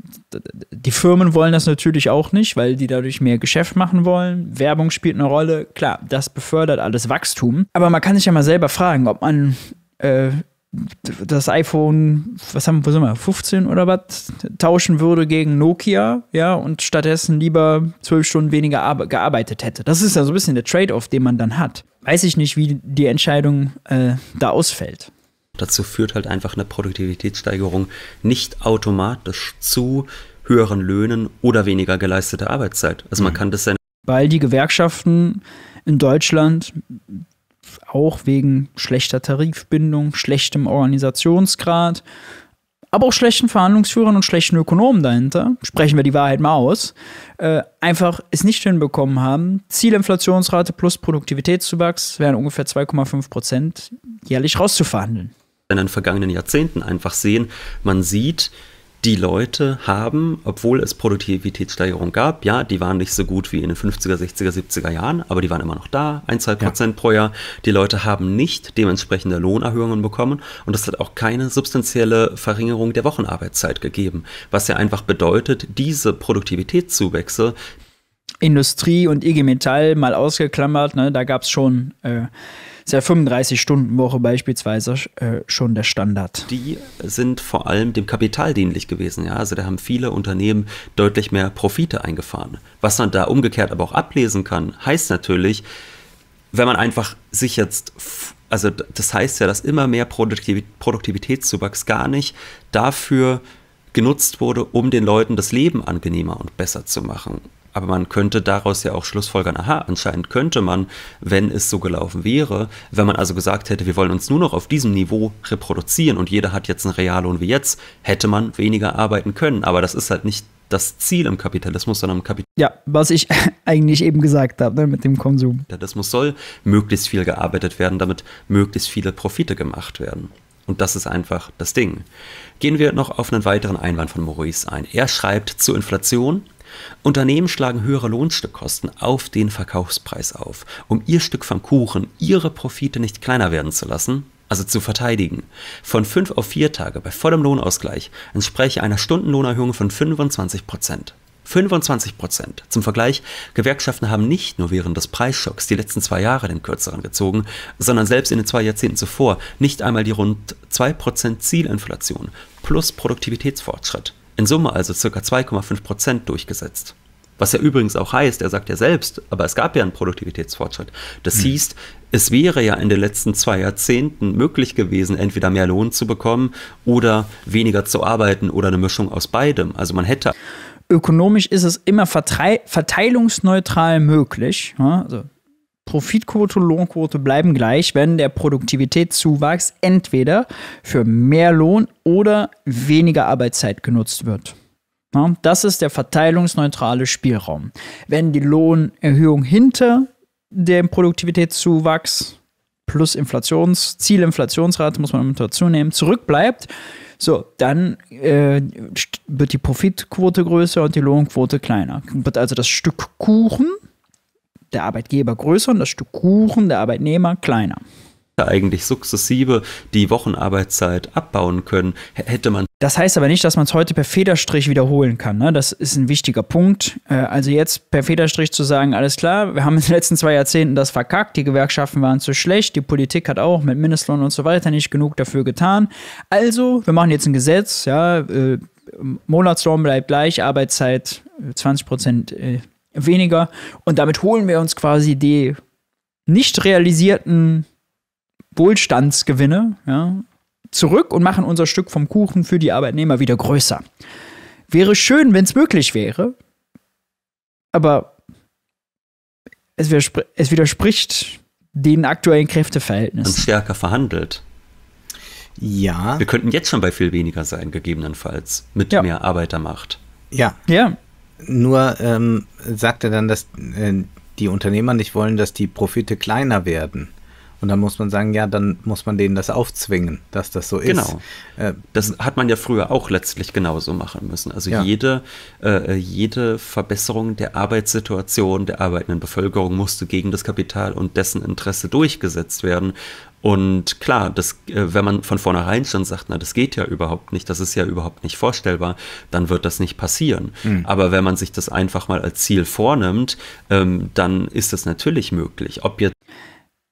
die Firmen wollen das natürlich auch nicht, weil die dadurch mehr Geschäft machen wollen. Werbung spielt eine Rolle. Klar, das befördert alles Wachstum. Aber man kann sich ja mal selber fragen, ob man äh, das iPhone, was haben, wo sind wir, 15 oder was, tauschen würde gegen Nokia, ja, und stattdessen lieber zwölf Stunden weniger gearbeitet hätte. Das ist ja so ein bisschen der Trade-off, den man dann hat. Weiß ich nicht, wie die Entscheidung äh, da ausfällt. Dazu führt halt einfach eine Produktivitätssteigerung nicht automatisch zu höheren Löhnen oder weniger geleisteter Arbeitszeit. Also man mhm. kann das ja. Weil die Gewerkschaften in Deutschland auch wegen schlechter Tarifbindung, schlechtem Organisationsgrad, aber auch schlechten Verhandlungsführern und schlechten Ökonomen dahinter, sprechen wir die Wahrheit mal aus, äh, einfach es nicht hinbekommen haben, Zielinflationsrate plus Produktivitätszuwachs wären ungefähr 2,5 Prozent jährlich rauszuverhandeln. In den vergangenen Jahrzehnten einfach sehen, man sieht, die Leute haben, obwohl es Produktivitätssteigerung gab, ja, die waren nicht so gut wie in den 50er, 60er, 70er Jahren, aber die waren immer noch da, ein, zwei Prozent ja. pro Jahr. Die Leute haben nicht dementsprechende Lohnerhöhungen bekommen und es hat auch keine substanzielle Verringerung der Wochenarbeitszeit gegeben, was ja einfach bedeutet, diese Produktivitätszuwächse, Industrie und IG Metall mal ausgeklammert, ne, da gab es schon äh, ist ja 35-Stunden-Woche beispielsweise äh, schon der Standard. Die sind vor allem dem Kapital dienlich gewesen. Ja? Also da haben viele Unternehmen deutlich mehr Profite eingefahren. Was man da umgekehrt aber auch ablesen kann, heißt natürlich, wenn man einfach sich jetzt also das heißt ja, dass immer mehr Produktivitätszuwachs gar nicht dafür genutzt wurde, um den Leuten das Leben angenehmer und besser zu machen. Aber man könnte daraus ja auch schlussfolgern, aha, anscheinend könnte man, wenn es so gelaufen wäre, wenn man also gesagt hätte, wir wollen uns nur noch auf diesem Niveau reproduzieren und jeder hat jetzt einen Reallohn wie jetzt, hätte man weniger arbeiten können. Aber das ist halt nicht das Ziel im Kapitalismus, sondern im Kapitalismus. Ja, was ich eigentlich eben gesagt habe ne, mit dem Konsum. Kapitalismus soll möglichst viel gearbeitet werden, damit möglichst viele Profite gemacht werden. Und das ist einfach das Ding. Gehen wir noch auf einen weiteren Einwand von Maurice ein. Er schreibt zur Inflation, Unternehmen schlagen höhere Lohnstückkosten auf den Verkaufspreis auf, um ihr Stück vom Kuchen, ihre Profite nicht kleiner werden zu lassen, also zu verteidigen. Von fünf auf vier Tage bei vollem Lohnausgleich entspräche einer Stundenlohnerhöhung von 25 Prozent. 25 Prozent. Zum Vergleich, Gewerkschaften haben nicht nur während des Preisschocks die letzten zwei Jahre den Kürzeren gezogen, sondern selbst in den zwei Jahrzehnten zuvor nicht einmal die rund 2 Prozent Zielinflation plus Produktivitätsfortschritt in Summe also ca. 2,5% durchgesetzt. Was ja übrigens auch heißt, er sagt ja selbst, aber es gab ja einen Produktivitätsfortschritt. Das mhm. hieß, es wäre ja in den letzten zwei Jahrzehnten möglich gewesen, entweder mehr Lohn zu bekommen oder weniger zu arbeiten oder eine Mischung aus beidem. Also man hätte. Ökonomisch ist es immer verteilungsneutral möglich. Also Profitquote, Lohnquote bleiben gleich, wenn der Produktivitätszuwachs entweder für mehr Lohn oder weniger Arbeitszeit genutzt wird. Das ist der verteilungsneutrale Spielraum. Wenn die Lohnerhöhung hinter dem Produktivitätszuwachs plus Inflations, Zielinflationsrate muss man mit dazu nehmen, zurückbleibt, so, dann äh, wird die Profitquote größer und die Lohnquote kleiner. Wird also das Stück Kuchen der Arbeitgeber größer und das Stück Kuchen der Arbeitnehmer kleiner eigentlich sukzessive die Wochenarbeitszeit abbauen können, hätte man. Das heißt aber nicht, dass man es heute per Federstrich wiederholen kann. Ne? Das ist ein wichtiger Punkt. Äh, also jetzt per Federstrich zu sagen, alles klar, wir haben in den letzten zwei Jahrzehnten das verkackt, die Gewerkschaften waren zu schlecht, die Politik hat auch mit Mindestlohn und so weiter nicht genug dafür getan. Also, wir machen jetzt ein Gesetz, ja, äh, Monatslohn bleibt gleich, Arbeitszeit 20 äh, Prozent weniger. Und damit holen wir uns quasi die nicht realisierten Wohlstandsgewinne ja, zurück und machen unser Stück vom Kuchen für die Arbeitnehmer wieder größer. Wäre schön, wenn es möglich wäre, aber es, widerspr es widerspricht den aktuellen Kräfteverhältnissen. Und stärker verhandelt. Ja. Wir könnten jetzt schon bei viel weniger sein, gegebenenfalls, mit ja. mehr Arbeitermacht. Ja. Ja. Nur ähm, sagt er dann, dass äh, die Unternehmer nicht wollen, dass die Profite kleiner werden. Und dann muss man sagen, ja, dann muss man denen das aufzwingen, dass das so ist. Genau. Äh, das hat man ja früher auch letztlich genauso machen müssen. Also ja. jede, äh, jede Verbesserung der Arbeitssituation der arbeitenden Bevölkerung musste gegen das Kapital und dessen Interesse durchgesetzt werden. Und klar, das, äh, wenn man von vornherein schon sagt, na, das geht ja überhaupt nicht, das ist ja überhaupt nicht vorstellbar, dann wird das nicht passieren. Mhm. Aber wenn man sich das einfach mal als Ziel vornimmt, ähm, dann ist das natürlich möglich. Ob jetzt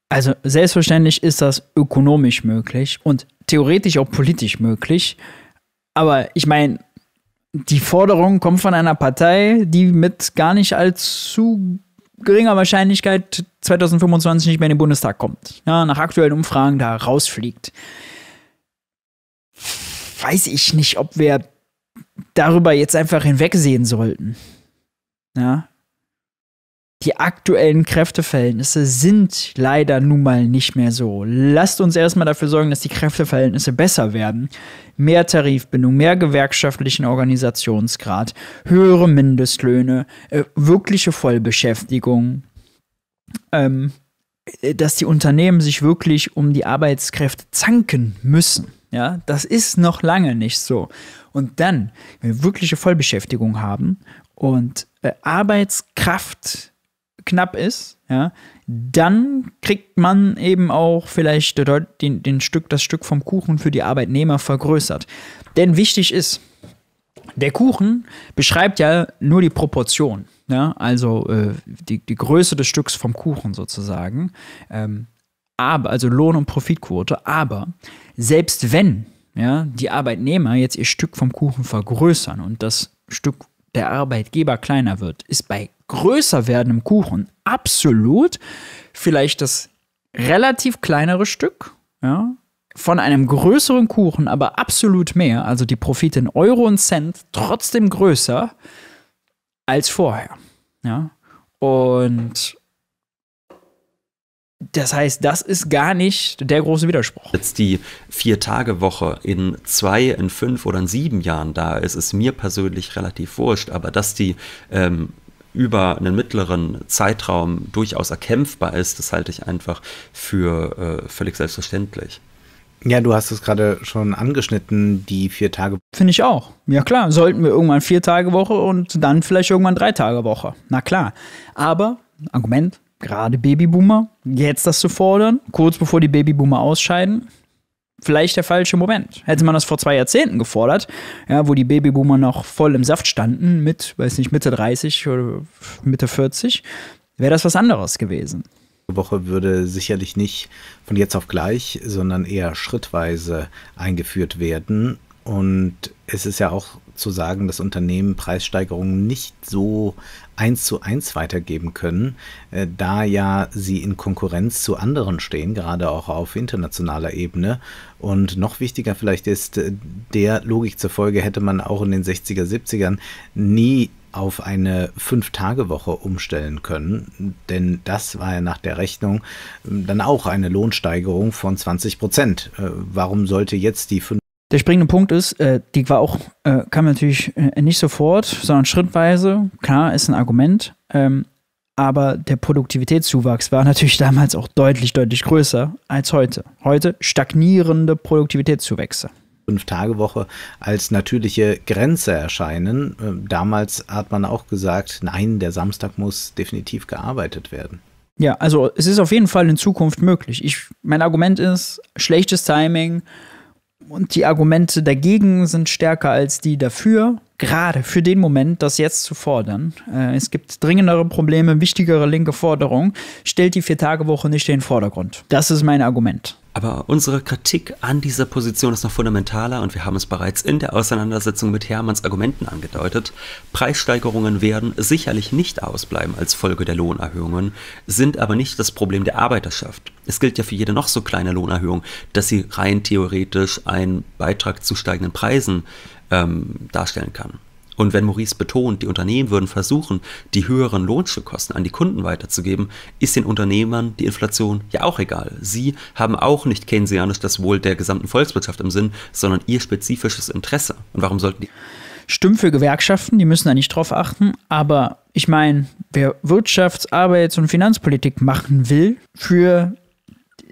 also selbstverständlich ist das ökonomisch möglich und theoretisch auch politisch möglich. Aber ich meine, die Forderung kommt von einer Partei, die mit gar nicht allzu geringer Wahrscheinlichkeit 2025 nicht mehr in den Bundestag kommt, ja, nach aktuellen Umfragen da rausfliegt, weiß ich nicht, ob wir darüber jetzt einfach hinwegsehen sollten. Ja. Die aktuellen Kräfteverhältnisse sind leider nun mal nicht mehr so. Lasst uns erstmal dafür sorgen, dass die Kräfteverhältnisse besser werden. Mehr Tarifbindung, mehr gewerkschaftlichen Organisationsgrad, höhere Mindestlöhne, äh, wirkliche Vollbeschäftigung, ähm, äh, dass die Unternehmen sich wirklich um die Arbeitskräfte zanken müssen. Ja, das ist noch lange nicht so. Und dann, wenn wir wirkliche Vollbeschäftigung haben und äh, Arbeitskraft knapp ist, ja, dann kriegt man eben auch vielleicht den, den Stück, das Stück vom Kuchen für die Arbeitnehmer vergrößert. Denn wichtig ist, der Kuchen beschreibt ja nur die Proportion ne? also äh, die, die Größe des Stücks vom Kuchen sozusagen, ähm, aber, also Lohn- und Profitquote, aber selbst wenn ja, die Arbeitnehmer jetzt ihr Stück vom Kuchen vergrößern und das Stück der Arbeitgeber kleiner wird, ist bei größer werdendem Kuchen absolut vielleicht das relativ kleinere Stück, ja, von einem größeren Kuchen aber absolut mehr, also die Profite in Euro und Cent trotzdem größer, als vorher. Ja? Und das heißt, das ist gar nicht der große Widerspruch. Jetzt die Vier-Tage-Woche in zwei, in fünf oder in sieben Jahren da ist, ist mir persönlich relativ wurscht, aber dass die ähm, über einen mittleren Zeitraum durchaus erkämpfbar ist, das halte ich einfach für äh, völlig selbstverständlich. Ja, du hast es gerade schon angeschnitten, die vier Tage. Finde ich auch. Ja klar, sollten wir irgendwann vier Tage Woche und dann vielleicht irgendwann drei Tage Woche. Na klar. Aber Argument, gerade Babyboomer, jetzt das zu fordern, kurz bevor die Babyboomer ausscheiden, vielleicht der falsche Moment. Hätte man das vor zwei Jahrzehnten gefordert, ja, wo die Babyboomer noch voll im Saft standen, mit, weiß nicht, Mitte 30 oder Mitte 40, wäre das was anderes gewesen. Woche würde sicherlich nicht von jetzt auf gleich, sondern eher schrittweise eingeführt werden. Und es ist ja auch zu sagen, dass Unternehmen Preissteigerungen nicht so eins zu eins weitergeben können, äh, da ja sie in Konkurrenz zu anderen stehen, gerade auch auf internationaler Ebene. Und noch wichtiger vielleicht ist, äh, der Logik zufolge hätte man auch in den 60er, 70ern nie auf eine Fünf-Tage-Woche umstellen können, denn das war ja nach der Rechnung ähm, dann auch eine Lohnsteigerung von 20 Prozent. Äh, warum sollte jetzt die fünf der springende Punkt ist, äh, die war auch, äh, kam natürlich äh, nicht sofort, sondern schrittweise. Klar, ist ein Argument. Ähm, aber der Produktivitätszuwachs war natürlich damals auch deutlich, deutlich größer als heute. Heute stagnierende Produktivitätszuwächse. Fünf-Tage-Woche als natürliche Grenze erscheinen. Ähm, damals hat man auch gesagt, nein, der Samstag muss definitiv gearbeitet werden. Ja, also es ist auf jeden Fall in Zukunft möglich. Ich, mein Argument ist schlechtes Timing und die Argumente dagegen sind stärker als die dafür gerade für den Moment das jetzt zu fordern. Äh, es gibt dringendere Probleme, wichtigere linke Forderungen. Stellt die Vier-Tage-Woche nicht in den Vordergrund. Das ist mein Argument. Aber unsere Kritik an dieser Position ist noch fundamentaler und wir haben es bereits in der Auseinandersetzung mit Hermanns Argumenten angedeutet. Preissteigerungen werden sicherlich nicht ausbleiben als Folge der Lohnerhöhungen, sind aber nicht das Problem der Arbeiterschaft. Es gilt ja für jede noch so kleine Lohnerhöhung, dass sie rein theoretisch einen Beitrag zu steigenden Preisen ähm, darstellen kann. Und wenn Maurice betont, die Unternehmen würden versuchen, die höheren Lohnstückkosten an die Kunden weiterzugeben, ist den Unternehmern die Inflation ja auch egal. Sie haben auch nicht keynesianisch das Wohl der gesamten Volkswirtschaft im Sinn, sondern ihr spezifisches Interesse. Und warum sollten die? Stimmt für Gewerkschaften, die müssen da nicht drauf achten, aber ich meine, wer Wirtschafts-, Arbeits- und Finanzpolitik machen will für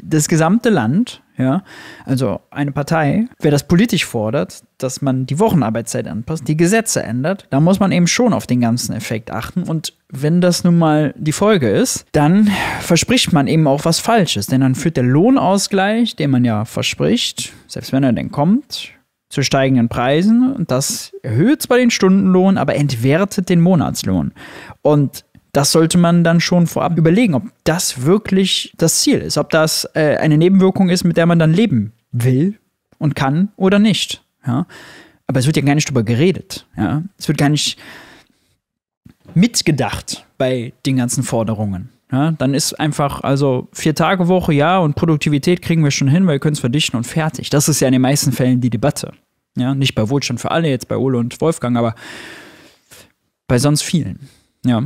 das gesamte Land, ja, also eine Partei, wer das politisch fordert, dass man die Wochenarbeitszeit anpasst, die Gesetze ändert, da muss man eben schon auf den ganzen Effekt achten. Und wenn das nun mal die Folge ist, dann verspricht man eben auch was Falsches, denn dann führt der Lohnausgleich, den man ja verspricht, selbst wenn er denn kommt, zu steigenden Preisen und das erhöht zwar den Stundenlohn, aber entwertet den Monatslohn. Und das sollte man dann schon vorab überlegen, ob das wirklich das Ziel ist, ob das äh, eine Nebenwirkung ist, mit der man dann leben will und kann oder nicht. Ja? Aber es wird ja gar nicht drüber geredet. Ja? Es wird gar nicht mitgedacht bei den ganzen Forderungen. Ja? Dann ist einfach, also vier Tage Woche, ja, und Produktivität kriegen wir schon hin, weil wir können es verdichten und fertig. Das ist ja in den meisten Fällen die Debatte. Ja? Nicht bei Wohlstand für alle, jetzt bei Ole und Wolfgang, aber bei sonst vielen. Ja,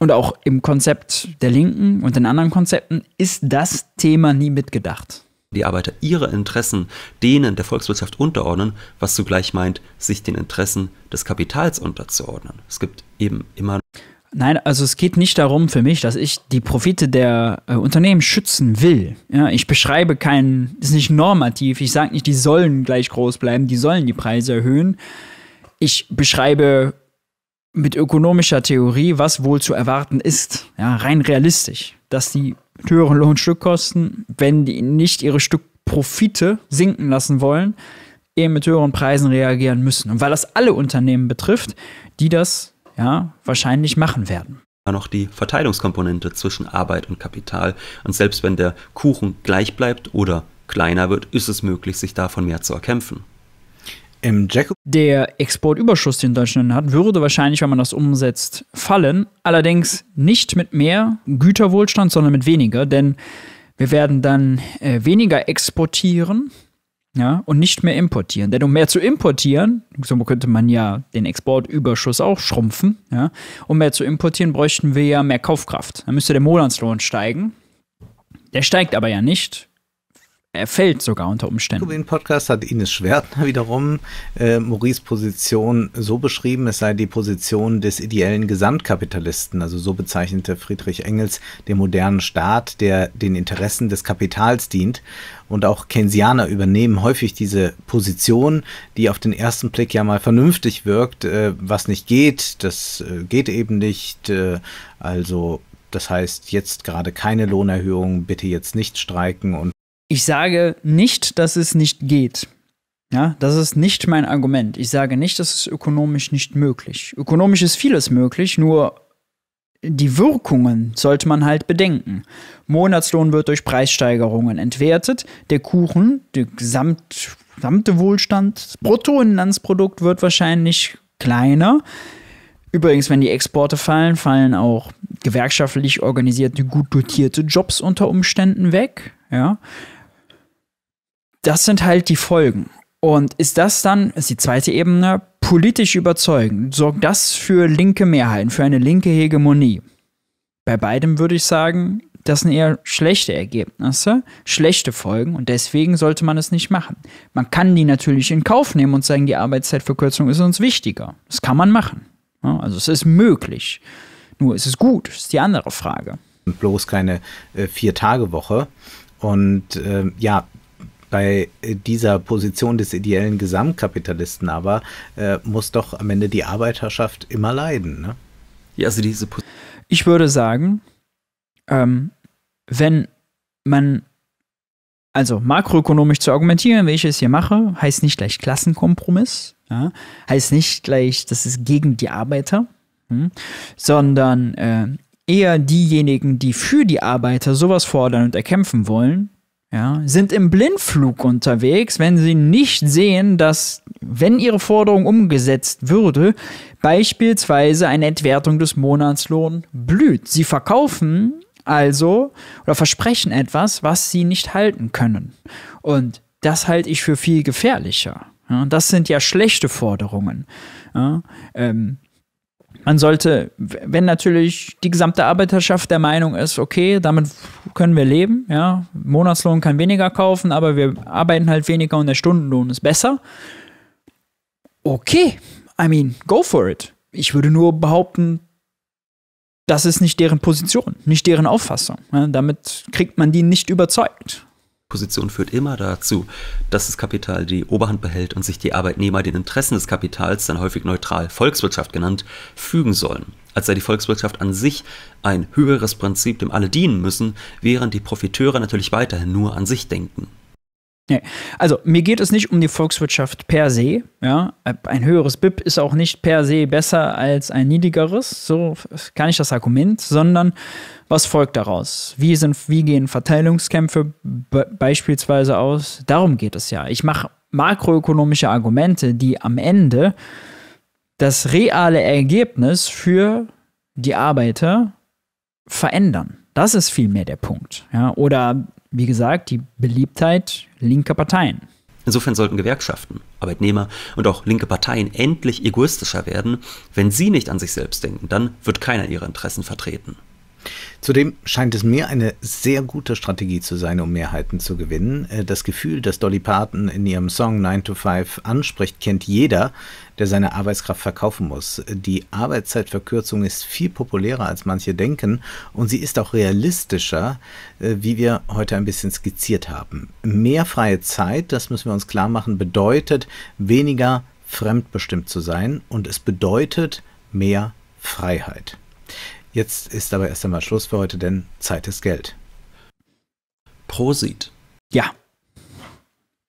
und auch im Konzept der Linken und in anderen Konzepten ist das Thema nie mitgedacht. Die Arbeiter ihre Interessen denen der Volkswirtschaft unterordnen, was zugleich meint, sich den Interessen des Kapitals unterzuordnen. Es gibt eben immer. Nein, also es geht nicht darum für mich, dass ich die Profite der äh, Unternehmen schützen will. Ja, ich beschreibe keinen, ist nicht normativ, ich sage nicht, die sollen gleich groß bleiben, die sollen die Preise erhöhen. Ich beschreibe mit ökonomischer Theorie, was wohl zu erwarten ist, ja, rein realistisch, dass die höheren Lohnstückkosten, wenn die nicht ihre Stückprofite sinken lassen wollen, eben mit höheren Preisen reagieren müssen. Und weil das alle Unternehmen betrifft, die das ja wahrscheinlich machen werden noch die Verteilungskomponente zwischen Arbeit und Kapital. Und selbst wenn der Kuchen gleich bleibt oder kleiner wird, ist es möglich, sich davon mehr zu erkämpfen. Im Jacob der Exportüberschuss, den Deutschland hat, würde wahrscheinlich, wenn man das umsetzt, fallen. Allerdings nicht mit mehr Güterwohlstand, sondern mit weniger, denn wir werden dann äh, weniger exportieren ja, und nicht mehr importieren. Denn um mehr zu importieren, so könnte man ja den Exportüberschuss auch schrumpfen, ja, um mehr zu importieren, bräuchten wir ja mehr Kaufkraft. Dann müsste der Monatslohn steigen. Der steigt aber ja nicht, er fällt sogar unter Umständen. Den Podcast hat Ines Schwertner wiederum äh, Maurice Position so beschrieben, es sei die Position des ideellen Gesamtkapitalisten, also so bezeichnete Friedrich Engels den modernen Staat, der den Interessen des Kapitals dient. Und auch Keynesianer übernehmen häufig diese Position, die auf den ersten Blick ja mal vernünftig wirkt, äh, was nicht geht, das äh, geht eben nicht, Äh, also das heißt, jetzt gerade keine Lohnerhöhung, bitte jetzt nicht streiken und ich sage nicht, dass es nicht geht. Ja, das ist nicht mein Argument. Ich sage nicht, dass es ökonomisch nicht möglich. Ökonomisch ist vieles möglich, nur die Wirkungen sollte man halt bedenken. Monatslohn wird durch Preissteigerungen entwertet. Der Kuchen, der gesamt, gesamte Wohlstand, das Bruttoinlandsprodukt wird wahrscheinlich kleiner. Übrigens, wenn die Exporte fallen, fallen auch gewerkschaftlich organisierte, gut dotierte Jobs unter Umständen weg. Ja das sind halt die Folgen. Und ist das dann, ist die zweite Ebene, politisch überzeugend? Sorgt das für linke Mehrheiten, für eine linke Hegemonie? Bei beidem würde ich sagen, das sind eher schlechte Ergebnisse, schlechte Folgen und deswegen sollte man es nicht machen. Man kann die natürlich in Kauf nehmen und sagen, die Arbeitszeitverkürzung ist uns wichtiger. Das kann man machen. Also es ist möglich. Nur ist es gut, ist die andere Frage. bloß keine äh, Vier-Tage-Woche. Und äh, ja, bei äh, dieser Position des ideellen Gesamtkapitalisten aber äh, muss doch am Ende die Arbeiterschaft immer leiden. Ne? Ja, also diese ich würde sagen, ähm, wenn man also makroökonomisch zu argumentieren, wie ich es hier mache, heißt nicht gleich Klassenkompromiss, ja? heißt nicht gleich, das ist gegen die Arbeiter, hm? sondern äh, eher diejenigen, die für die Arbeiter sowas fordern und erkämpfen wollen, ja, sind im Blindflug unterwegs, wenn sie nicht sehen, dass, wenn ihre Forderung umgesetzt würde, beispielsweise eine Entwertung des Monatslohns blüht. Sie verkaufen also oder versprechen etwas, was sie nicht halten können. Und das halte ich für viel gefährlicher. Ja, das sind ja schlechte Forderungen. Ja, ähm, man sollte, wenn natürlich die gesamte Arbeiterschaft der Meinung ist, okay, damit können wir leben, ja, Monatslohn kann weniger kaufen, aber wir arbeiten halt weniger und der Stundenlohn ist besser. Okay, I mean, go for it. Ich würde nur behaupten, das ist nicht deren Position, nicht deren Auffassung. Ja, damit kriegt man die nicht überzeugt. Position führt immer dazu, dass das Kapital die Oberhand behält und sich die Arbeitnehmer den Interessen des Kapitals, dann häufig neutral Volkswirtschaft genannt, fügen sollen. Als sei die Volkswirtschaft an sich ein höheres Prinzip, dem alle dienen müssen, während die Profiteure natürlich weiterhin nur an sich denken. Nee. Also, mir geht es nicht um die Volkswirtschaft per se. Ja? Ein höheres BIP ist auch nicht per se besser als ein niedrigeres, so kann ich das Argument, sondern was folgt daraus? Wie, sind, wie gehen Verteilungskämpfe beispielsweise aus? Darum geht es ja. Ich mache makroökonomische Argumente, die am Ende das reale Ergebnis für die Arbeiter verändern. Das ist vielmehr der Punkt. Ja? Oder wie gesagt, die Beliebtheit linker Parteien. Insofern sollten Gewerkschaften, Arbeitnehmer und auch linke Parteien endlich egoistischer werden. Wenn sie nicht an sich selbst denken, dann wird keiner ihre Interessen vertreten. Zudem scheint es mir eine sehr gute Strategie zu sein, um Mehrheiten zu gewinnen. Äh, das Gefühl, das Dolly Parton in ihrem Song 9 to 5 anspricht, kennt jeder, der seine Arbeitskraft verkaufen muss. Die Arbeitszeitverkürzung ist viel populärer, als manche denken, und sie ist auch realistischer, äh, wie wir heute ein bisschen skizziert haben. Mehr freie Zeit, das müssen wir uns klar machen, bedeutet weniger fremdbestimmt zu sein und es bedeutet mehr Freiheit. Jetzt ist aber erst einmal Schluss für heute, denn Zeit ist Geld. Prosit. Ja.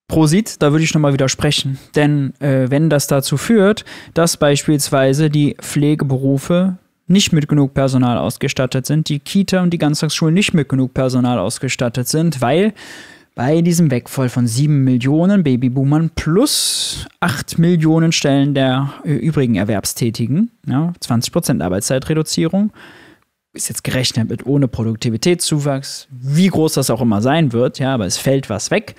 Prosit, da würde ich nochmal widersprechen. Denn äh, wenn das dazu führt, dass beispielsweise die Pflegeberufe nicht mit genug Personal ausgestattet sind, die Kita und die Ganztagsschulen nicht mit genug Personal ausgestattet sind, weil bei diesem Wegfall von 7 Millionen Babyboomern plus 8 Millionen Stellen der äh, übrigen Erwerbstätigen, ja, 20% Arbeitszeitreduzierung, ist jetzt gerechnet mit ohne Produktivitätszuwachs, wie groß das auch immer sein wird, ja, aber es fällt was weg,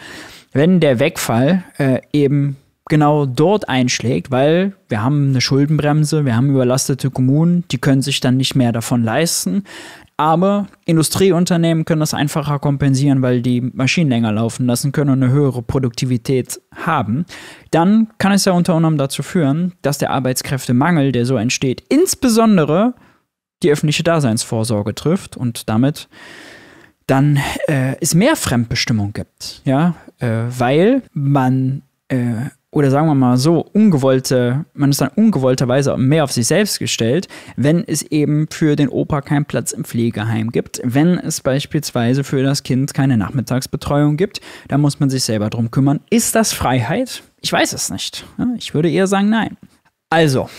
wenn der Wegfall äh, eben genau dort einschlägt, weil wir haben eine Schuldenbremse, wir haben überlastete Kommunen, die können sich dann nicht mehr davon leisten. Aber Industrieunternehmen können das einfacher kompensieren, weil die Maschinen länger laufen lassen können und eine höhere Produktivität haben. Dann kann es ja unter anderem dazu führen, dass der Arbeitskräftemangel, der so entsteht, insbesondere die öffentliche Daseinsvorsorge trifft und damit dann äh, es mehr Fremdbestimmung gibt, ja, äh, weil man äh, oder sagen wir mal so, ungewollte, man ist dann ungewollterweise mehr auf sich selbst gestellt, wenn es eben für den Opa keinen Platz im Pflegeheim gibt, wenn es beispielsweise für das Kind keine Nachmittagsbetreuung gibt, da muss man sich selber drum kümmern. Ist das Freiheit? Ich weiß es nicht. Ich würde eher sagen, nein. Also,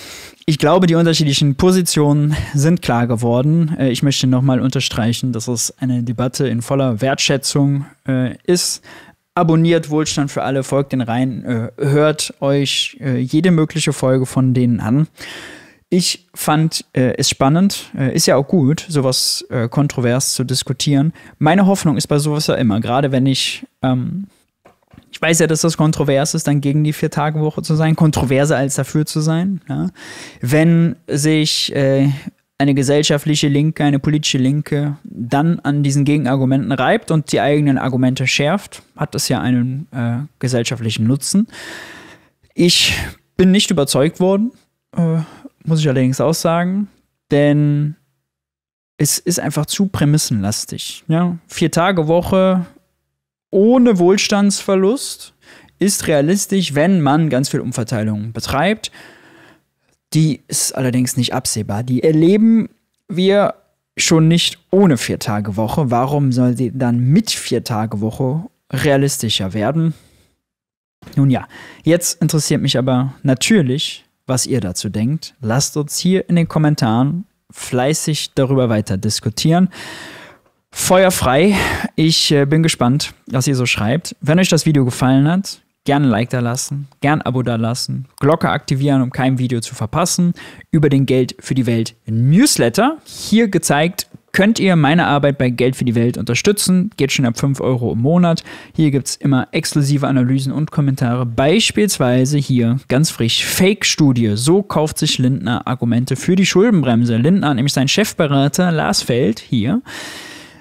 ich glaube, die unterschiedlichen Positionen sind klar geworden. Äh, ich möchte nochmal unterstreichen, dass es eine Debatte in voller Wertschätzung äh, ist Abonniert Wohlstand für alle, folgt den rein, äh, hört euch äh, jede mögliche Folge von denen an. Ich fand äh, es spannend, äh, ist ja auch gut, sowas äh, kontrovers zu diskutieren. Meine Hoffnung ist bei sowas ja immer, gerade wenn ich, ähm, ich weiß ja, dass das kontrovers ist, dann gegen die Vier-Tage-Woche zu sein, kontroverser als dafür zu sein. Ja? Ne? Wenn sich äh, eine gesellschaftliche Linke, eine politische Linke dann an diesen Gegenargumenten reibt und die eigenen Argumente schärft, hat das ja einen äh, gesellschaftlichen Nutzen. Ich bin nicht überzeugt worden, äh, muss ich allerdings auch sagen, denn es ist einfach zu prämissenlastig. Ja? Vier Tage Woche ohne Wohlstandsverlust ist realistisch, wenn man ganz viel Umverteilung betreibt. Die ist allerdings nicht absehbar. Die erleben wir schon nicht ohne Vier-Tage-Woche. Warum soll sie dann mit Vier-Tage-Woche realistischer werden? Nun ja, jetzt interessiert mich aber natürlich, was ihr dazu denkt. Lasst uns hier in den Kommentaren fleißig darüber weiter diskutieren. Feuer frei. Ich äh, bin gespannt, was ihr so schreibt. Wenn euch das Video gefallen hat, gerne ein Like da lassen, gern ein Abo da lassen, Glocke aktivieren, um kein Video zu verpassen. Über den Geld für die Welt Newsletter. Hier gezeigt, könnt ihr meine Arbeit bei Geld für die Welt unterstützen. Geht schon ab 5 Euro im Monat. Hier gibt es immer exklusive Analysen und Kommentare. Beispielsweise hier ganz frisch Fake-Studie. So kauft sich Lindner Argumente für die Schuldenbremse. Lindner nämlich sein Chefberater Lars Feld hier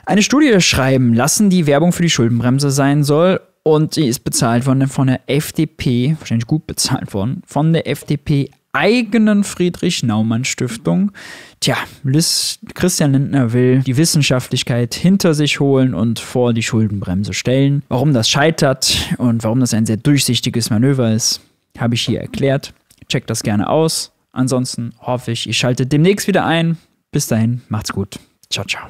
eine Studie schreiben lassen, die Werbung für die Schuldenbremse sein soll und sie ist bezahlt worden von der FDP, wahrscheinlich gut bezahlt worden, von der FDP eigenen Friedrich-Naumann-Stiftung. Tja, Liz, Christian Lindner will die Wissenschaftlichkeit hinter sich holen und vor die Schuldenbremse stellen. Warum das scheitert und warum das ein sehr durchsichtiges Manöver ist, habe ich hier erklärt. Checkt das gerne aus. Ansonsten hoffe ich, ihr schaltet demnächst wieder ein. Bis dahin, macht's gut. Ciao, ciao.